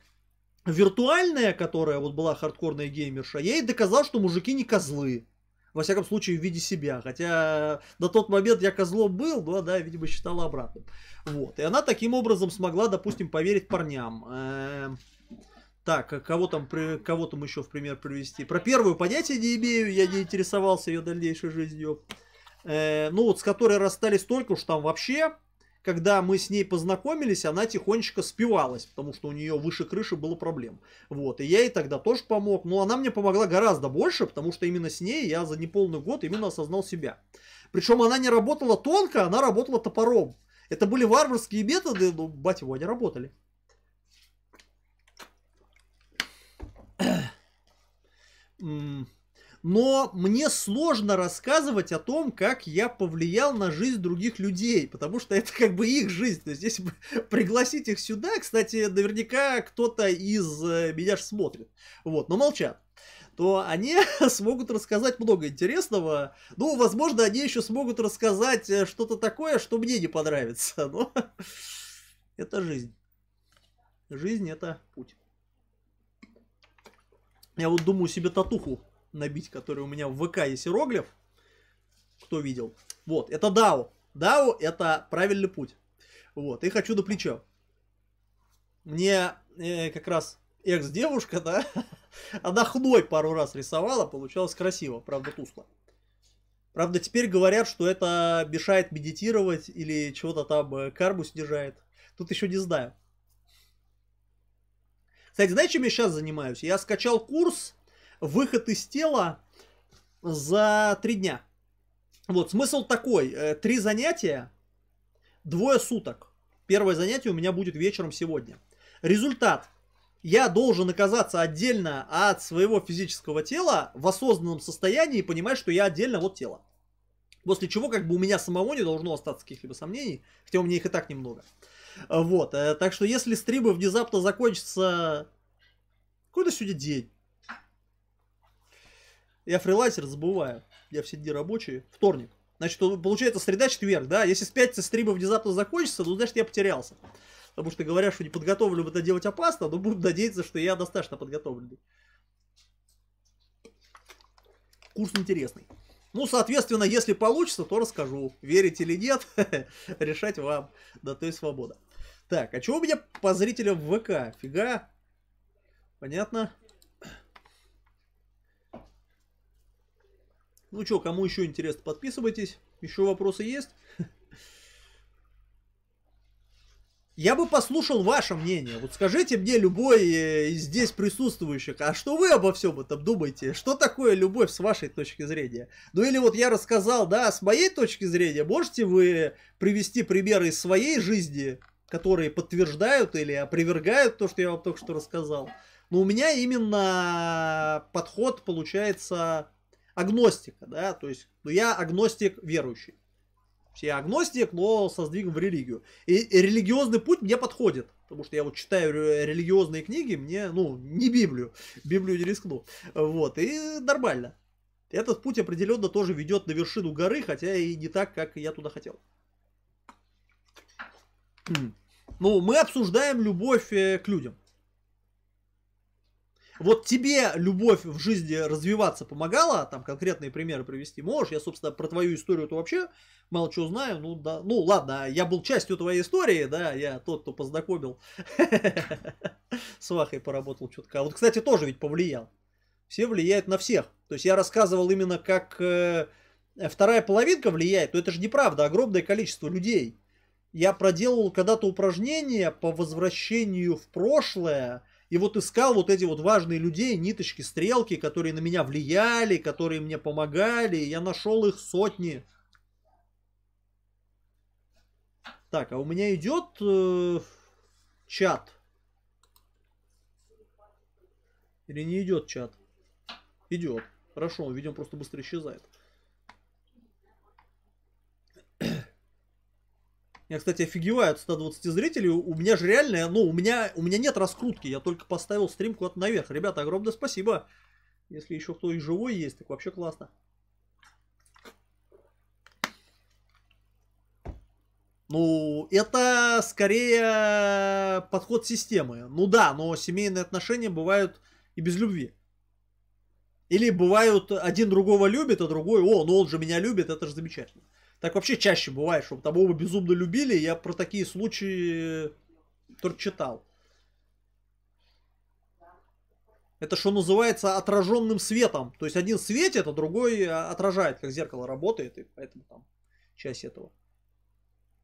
виртуальная, которая вот была хардкорная геймерша, я ей доказал, что мужики не козлы. Во всяком случае, в виде себя. Хотя э, на тот момент я козлом был, но да, видимо, считала обратным. Вот. И она таким образом смогла, допустим, поверить парням. Э, так, а кого там, кого там еще в пример привести? Про первую понятия не имею, я не интересовался ее дальнейшей жизнью. Э, ну вот, с которой расстались только уж там вообще, когда мы с ней познакомились, она тихонечко спивалась, потому что у нее выше крыши было проблем. Вот, и я ей тогда тоже помог, но она мне помогла гораздо больше, потому что именно с ней я за неполный год именно осознал себя. Причем она не работала тонко, она работала топором. Это были варварские методы, но, ну, бать его, они работали. но мне сложно рассказывать о том, как я повлиял на жизнь других людей, потому что это как бы их жизнь. То есть, если пригласить их сюда, кстати, наверняка кто-то из э, меня же смотрит, вот, но молчат то они смогут рассказать много интересного. Ну, возможно, они еще смогут рассказать э, что-то такое, что мне не понравится. Но это жизнь. Жизнь это путь. Я вот думаю себе татуху набить, которая у меня в ВК есть иероглиф. Кто видел? Вот, это DAO. DAO это правильный путь. Вот, и хочу до плеча. Мне э, как раз экс-девушка, да, она хной пару раз рисовала, получалось красиво, правда тускло. Правда, теперь говорят, что это мешает медитировать или чего-то там э, карму снижает. Тут еще не знаю. Кстати, знаете, чем я сейчас занимаюсь? Я скачал курс «Выход из тела» за три дня. Вот, смысл такой. Э, три занятия, двое суток. Первое занятие у меня будет вечером сегодня. Результат. Я должен оказаться отдельно от своего физического тела в осознанном состоянии и понимать, что я отдельно от тела. После чего как бы у меня самого не должно остаться каких-либо сомнений, хотя у меня их и так немного. А, вот. Э, так что если стримы внезапно закончатся... Какой-то сегодня день? Я фрилансер, забываю. Я все дни рабочие. Вторник. Значит, получается среда, четверг, да? Если с пятницы стримы внезапно закончатся, ну, значит, я потерялся. Потому что говорят, что не подготовлен, это делать опасно, но будут надеяться, что я достаточно подготовленный. Курс интересный. Ну, соответственно, если получится, то расскажу. Верить или нет, решать вам. Да то и свобода. Так, а чего у меня по зрителям в ВК? Фига. Понятно. Ну что, кому еще интересно, подписывайтесь. Еще вопросы есть? Я бы послушал ваше мнение. Вот скажите мне любой э, из здесь присутствующих, а что вы обо всем этом думаете? Что такое любовь с вашей точки зрения? Ну или вот я рассказал, да, с моей точки зрения, можете вы привести примеры из своей жизни, которые подтверждают или опровергают то, что я вам только что рассказал? Но ну, у меня именно подход получается агностика, да, то есть ну, я агностик верующий. Я агностик, но со сдвигом в религию. И, и религиозный путь мне подходит. Потому что я вот читаю религиозные книги, мне, ну, не Библию. Библию не рискну. Вот, и нормально. Этот путь определенно тоже ведет на вершину горы, хотя и не так, как я туда хотел. Ну, мы обсуждаем любовь э, к людям. Вот тебе любовь в жизни развиваться помогала, там конкретные примеры привести можешь. Я, собственно, про твою историю-то вообще мало чего знаю. Ну, да, ну ладно, я был частью твоей истории, да, я тот, кто познакомил. С Вахой поработал чутка. А вот, кстати, тоже ведь повлиял. Все влияют на всех. То есть я рассказывал именно как э, вторая половинка влияет, но это же неправда, огромное количество людей. Я проделал когда-то упражнение по возвращению в прошлое, и вот искал вот эти вот важные людей, ниточки, стрелки, которые на меня влияли, которые мне помогали. Я нашел их сотни. Так, а у меня идет э, чат. Или не идет чат? Идет. Хорошо, он, видимо, просто быстро исчезает. Я, кстати, офигеваю от 120 зрителей. У меня же реально, ну, у меня, у меня нет раскрутки. Я только поставил стримку куда наверх. Ребята, огромное спасибо. Если еще кто и живой есть, так вообще классно. Ну, это скорее подход системы. Ну да, но семейные отношения бывают и без любви. Или бывают, один другого любит, а другой, о, ну он же меня любит, это же замечательно. Так вообще чаще бывает, чтобы там оба безумно любили. Я про такие случаи э, только читал. Это что называется отраженным светом. То есть один светит, а другой э, отражает, как зеркало работает. И поэтому там часть этого.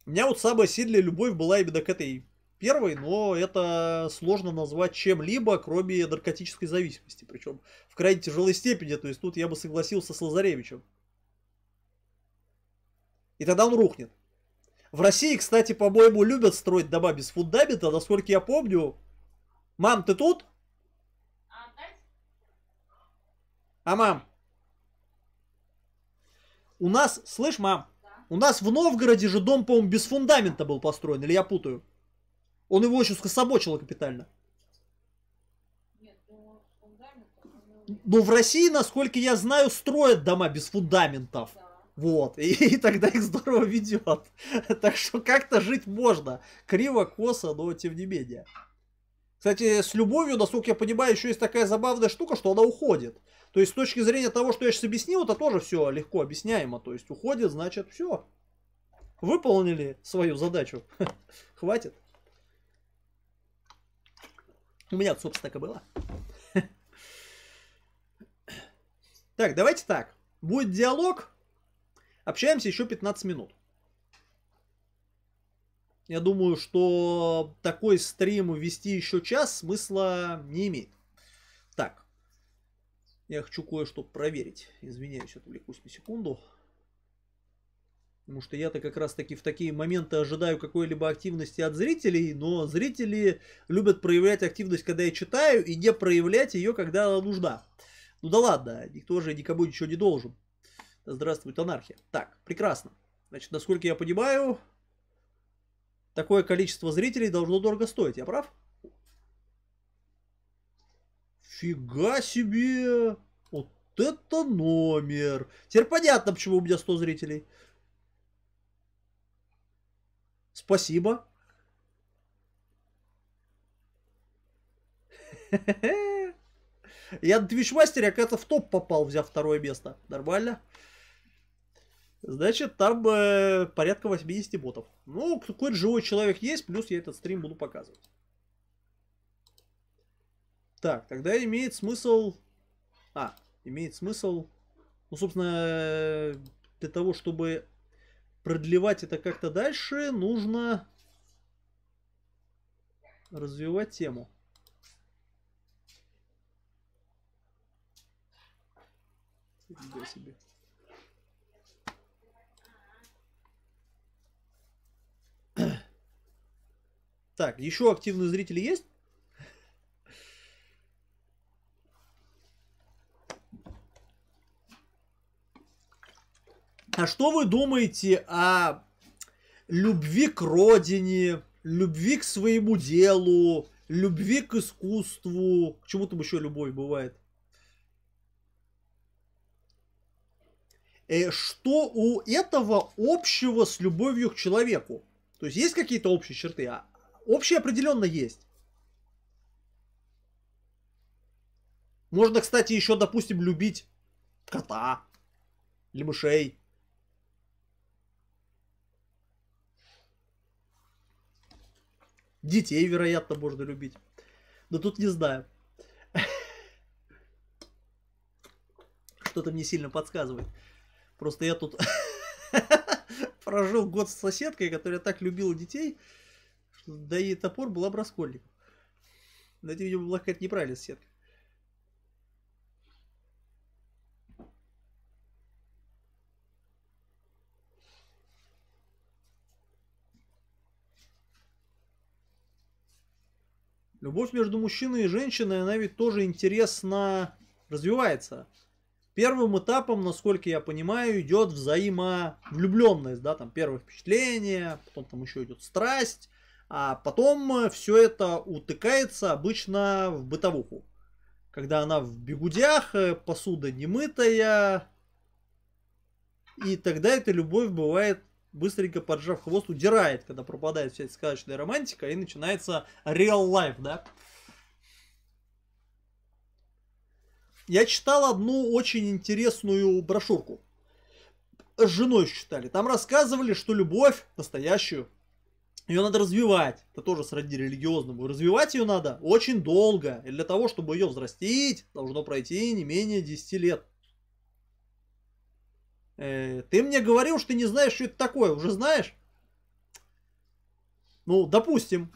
У меня вот самая сильная любовь была именно к этой первой, но это сложно назвать чем-либо, кроме наркотической зависимости. Причем в крайне тяжелой степени. То есть тут я бы согласился с Лазаревичем. И тогда он рухнет. В России, кстати, по-моему, любят строить дома без фундамента, насколько я помню. Мам, ты тут? А, а мам? У нас, слышь, мам, у нас в Новгороде же дом, по-моему, без фундамента был построен, или я путаю? Он его еще скособочило капитально. Нет, ну, фундамент... ну, в России, насколько я знаю, строят дома без фундаментов. Да. Вот, и, и тогда их здорово ведет. так что как-то жить можно. Криво, косо, но тем не менее. Кстати, с любовью, насколько я понимаю, еще есть такая забавная штука, что она уходит. То есть, с точки зрения того, что я сейчас объяснил, это тоже все легко объясняемо. То есть, уходит, значит, все. Выполнили свою задачу. Хватит. У меня, собственно, так и было. Так, давайте так. Будет диалог, Общаемся еще 15 минут. Я думаю, что такой стрим вести еще час смысла не имеет. Так. Я хочу кое-что проверить. Извиняюсь, отвлекусь на секунду. Потому что я-то как раз таки в такие моменты ожидаю какой-либо активности от зрителей, но зрители любят проявлять активность, когда я читаю, и не проявлять ее, когда нужна. Ну да ладно, никто же никому ничего не должен. Здравствует анархия. Так, прекрасно. Значит, насколько я понимаю, такое количество зрителей должно дорого стоить, я прав? Фига себе! Вот это номер! Теперь понятно, почему у меня 100 зрителей. Спасибо. Я на Твичмастере, то в топ попал, взяв второе место. Нормально? Значит, там э, порядка 80 ботов. Ну, какой-то живой человек есть, плюс я этот стрим буду показывать. Так, тогда имеет смысл... А, имеет смысл... Ну, собственно, для того, чтобы продлевать это как-то дальше, нужно развивать тему. Себе. Так, еще активные зрители есть? А что вы думаете о любви к родине, любви к своему делу, любви к искусству, к чему там еще любовь бывает? Э, что у этого общего с любовью к человеку? То есть есть какие-то общие черты, а Общее определенно есть. Можно, кстати, еще, допустим, любить кота или мышей. Детей, вероятно, можно любить. Но тут не знаю. Что-то мне сильно подсказывает. Просто я тут прожил год с соседкой, которая так любила детей, да и топор была бы Раскольников. Но это, видимо, была какая-то неправильная сетка. Любовь между мужчиной и женщиной, она ведь тоже интересно развивается. Первым этапом, насколько я понимаю, идет взаимовлюбленность, да, там первое впечатление, потом там еще идет страсть, а потом э, все это утыкается обычно в бытовуху. Когда она в бегудях, э, посуда не мытая, И тогда эта любовь бывает быстренько поджав хвост, удирает, когда пропадает вся эта сказочная романтика и начинается real life, да? Я читал одну очень интересную брошюрку. С женой считали. Там рассказывали, что любовь настоящую ее надо развивать. Это тоже среди религиозного. Развивать ее надо очень долго. И для того, чтобы ее взрастить, должно пройти не менее 10 лет. Э, ты мне говорил, что ты не знаешь, что это такое. Уже знаешь? Ну, допустим.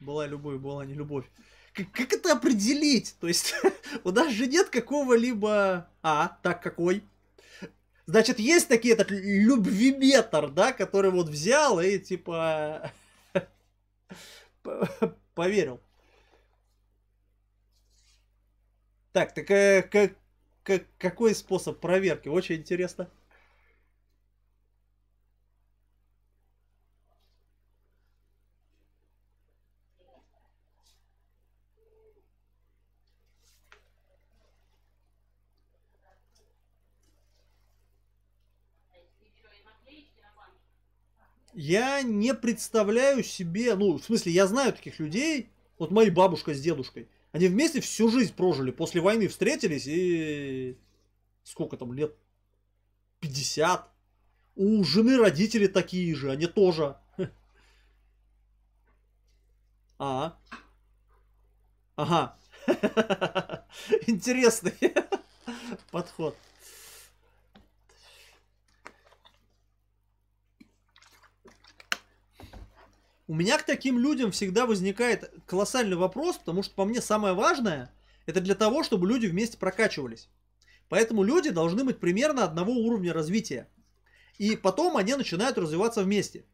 Была любовь, была не любовь. Как, как это определить? То есть, у нас же нет какого-либо... А, так какой? Значит, есть такие этот любвиметр, да, который вот взял и типа поверил. Так, так э, как, как, какой способ проверки? Очень интересно. я не представляю себе, ну, в смысле, я знаю таких людей, вот моя бабушка с дедушкой, они вместе всю жизнь прожили, после войны встретились и сколько там лет? 50. У жены родители такие же, они тоже. А. Ага. Интересный подход. У меня к таким людям всегда возникает колоссальный вопрос, потому что по мне самое важное – это для того, чтобы люди вместе прокачивались. Поэтому люди должны быть примерно одного уровня развития. И потом они начинают развиваться вместе.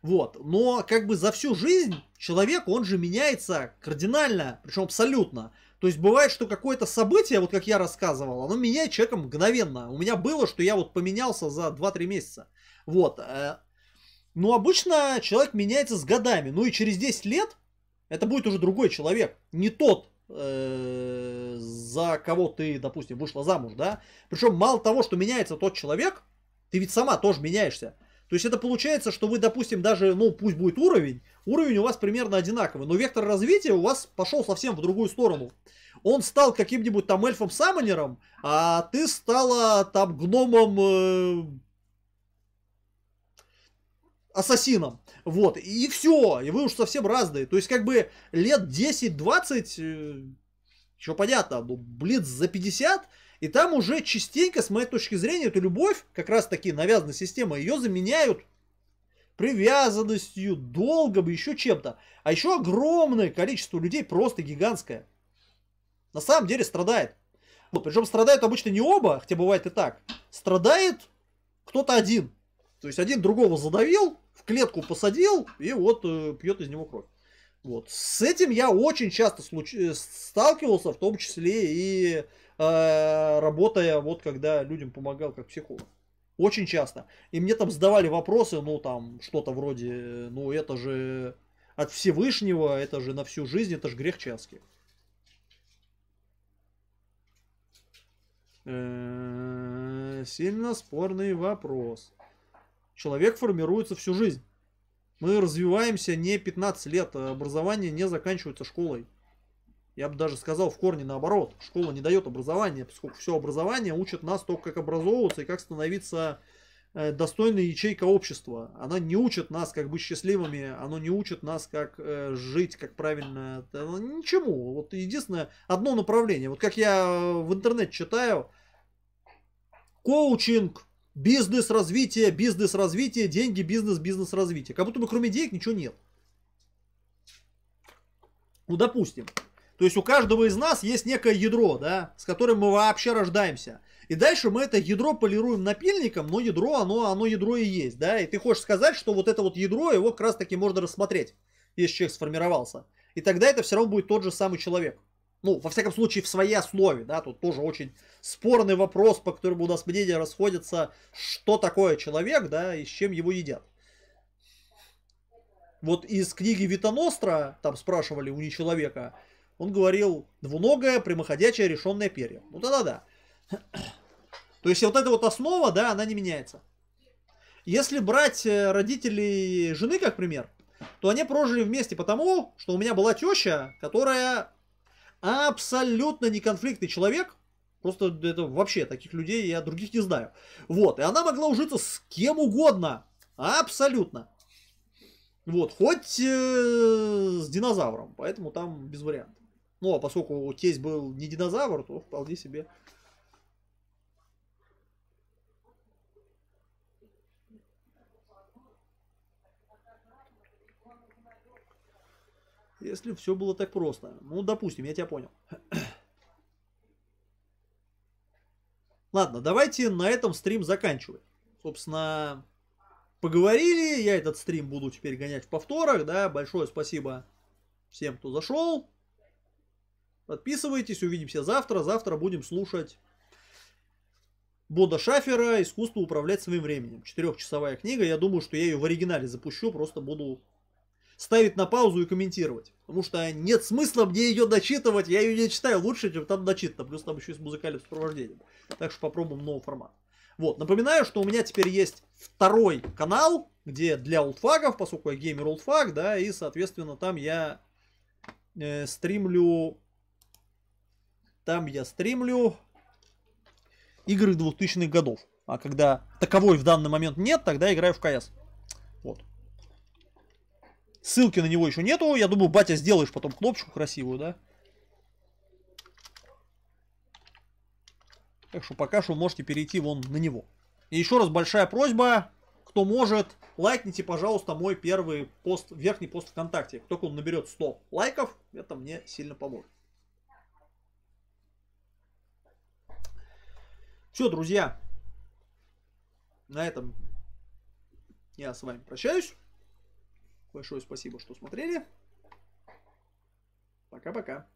Вот. Но как бы за всю жизнь человек, он же меняется кардинально, причем абсолютно. То есть бывает, что какое-то событие, вот как я рассказывал, оно меняет человека мгновенно. У меня было, что я вот поменялся за 2-3 месяца. Вот. Э, ну обычно человек меняется с годами. Ну и через 10 лет это будет уже другой человек. Не тот, э, за кого ты, допустим, вышла замуж, да? Причем мало того, что меняется тот человек, ты ведь сама тоже меняешься. То есть это получается, что вы, допустим, даже, ну пусть будет уровень, уровень у вас примерно одинаковый, но вектор развития у вас пошел совсем в другую сторону. Он стал каким-нибудь там эльфом-самонером, а ты стала там гномом... Э, ассасином. Вот, и все, и вы уж совсем разные. То есть, как бы лет 10-20, э, еще понятно, ну, блиц за 50, и там уже частенько, с моей точки зрения, эту любовь, как раз таки навязанная система, ее заменяют привязанностью, долгом, еще чем-то. А еще огромное количество людей, просто гигантское, на самом деле страдает. Причем страдают обычно не оба, хотя бывает и так. Страдает кто-то один, то есть один другого задавил, в клетку посадил, и вот э, пьет из него кровь. Вот. С этим я очень часто случ... Э, сталкивался, в том числе и э, работая, вот когда людям помогал как психолог. Очень часто. И мне там задавали вопросы, ну там что-то вроде, ну это же от Всевышнего, это же на всю жизнь, это же грех частки. Э, сильно спорный вопрос. Человек формируется всю жизнь. Мы развиваемся не 15 лет, а образование не заканчивается школой. Я бы даже сказал в корне наоборот. Школа не дает образования, поскольку все образование учит нас только как образовываться и как становиться э, достойной ячейка общества. Она не учит нас как быть счастливыми, она не учит нас как э, жить, как правильно, ну, ничему. Вот единственное, одно направление. Вот как я э, в интернет читаю, коучинг, Бизнес развитие, бизнес развитие, деньги, бизнес, бизнес развитие. Как будто бы кроме денег ничего нет. Ну, допустим. То есть у каждого из нас есть некое ядро, да, с которым мы вообще рождаемся. И дальше мы это ядро полируем напильником, но ядро, оно, оно ядро и есть, да. И ты хочешь сказать, что вот это вот ядро, его как раз таки можно рассмотреть, если человек сформировался. И тогда это все равно будет тот же самый человек. Ну, во всяком случае, в своей основе, да, тут тоже очень спорный вопрос, по которому у нас мнения расходятся, что такое человек, да, и с чем его едят. Вот из книги Витоностра, там спрашивали у нечеловека, он говорил двуногое, прямоходячее, решенное перья. Ну да-да-да. То есть вот эта вот основа, да, она не меняется. Если брать э, родителей жены, как пример, то они прожили вместе потому, что у меня была теща, которая абсолютно неконфликтный человек, просто это вообще таких людей я других не знаю. Вот, и она могла ужиться с кем угодно, абсолютно. Вот, хоть э, с динозавром, поэтому там без вариантов. Ну, а поскольку тесть был не динозавр, то вполне себе Если все было так просто. Ну, допустим, я тебя понял. Ладно, давайте на этом стрим заканчивать. Собственно, поговорили. Я этот стрим буду теперь гонять в повторах. Да, большое спасибо всем, кто зашел. Подписывайтесь, увидимся завтра. Завтра будем слушать Бода Шафера «Искусство управлять своим временем». Четырехчасовая книга. Я думаю, что я ее в оригинале запущу, просто буду ставить на паузу и комментировать. Потому что нет смысла мне ее дочитывать, я ее не читаю лучше, чем там дочитано. Плюс там еще и с музыкальным сопровождением. Так что попробуем новый формат. Вот, напоминаю, что у меня теперь есть второй канал, где для олдфагов, поскольку я геймер олдфаг, да, и, соответственно, там я э, стримлю... Там я стримлю игры 2000-х годов. А когда таковой в данный момент нет, тогда играю в КС. Вот. Ссылки на него еще нету. Я думаю, батя, сделаешь потом кнопочку красивую, да? Так что пока что можете перейти вон на него. И еще раз большая просьба, кто может, лайкните, пожалуйста, мой первый пост, верхний пост ВКонтакте. Как только он наберет 100 лайков, это мне сильно поможет. Все, друзья, на этом я с вами прощаюсь. Большое спасибо, что смотрели. Пока-пока.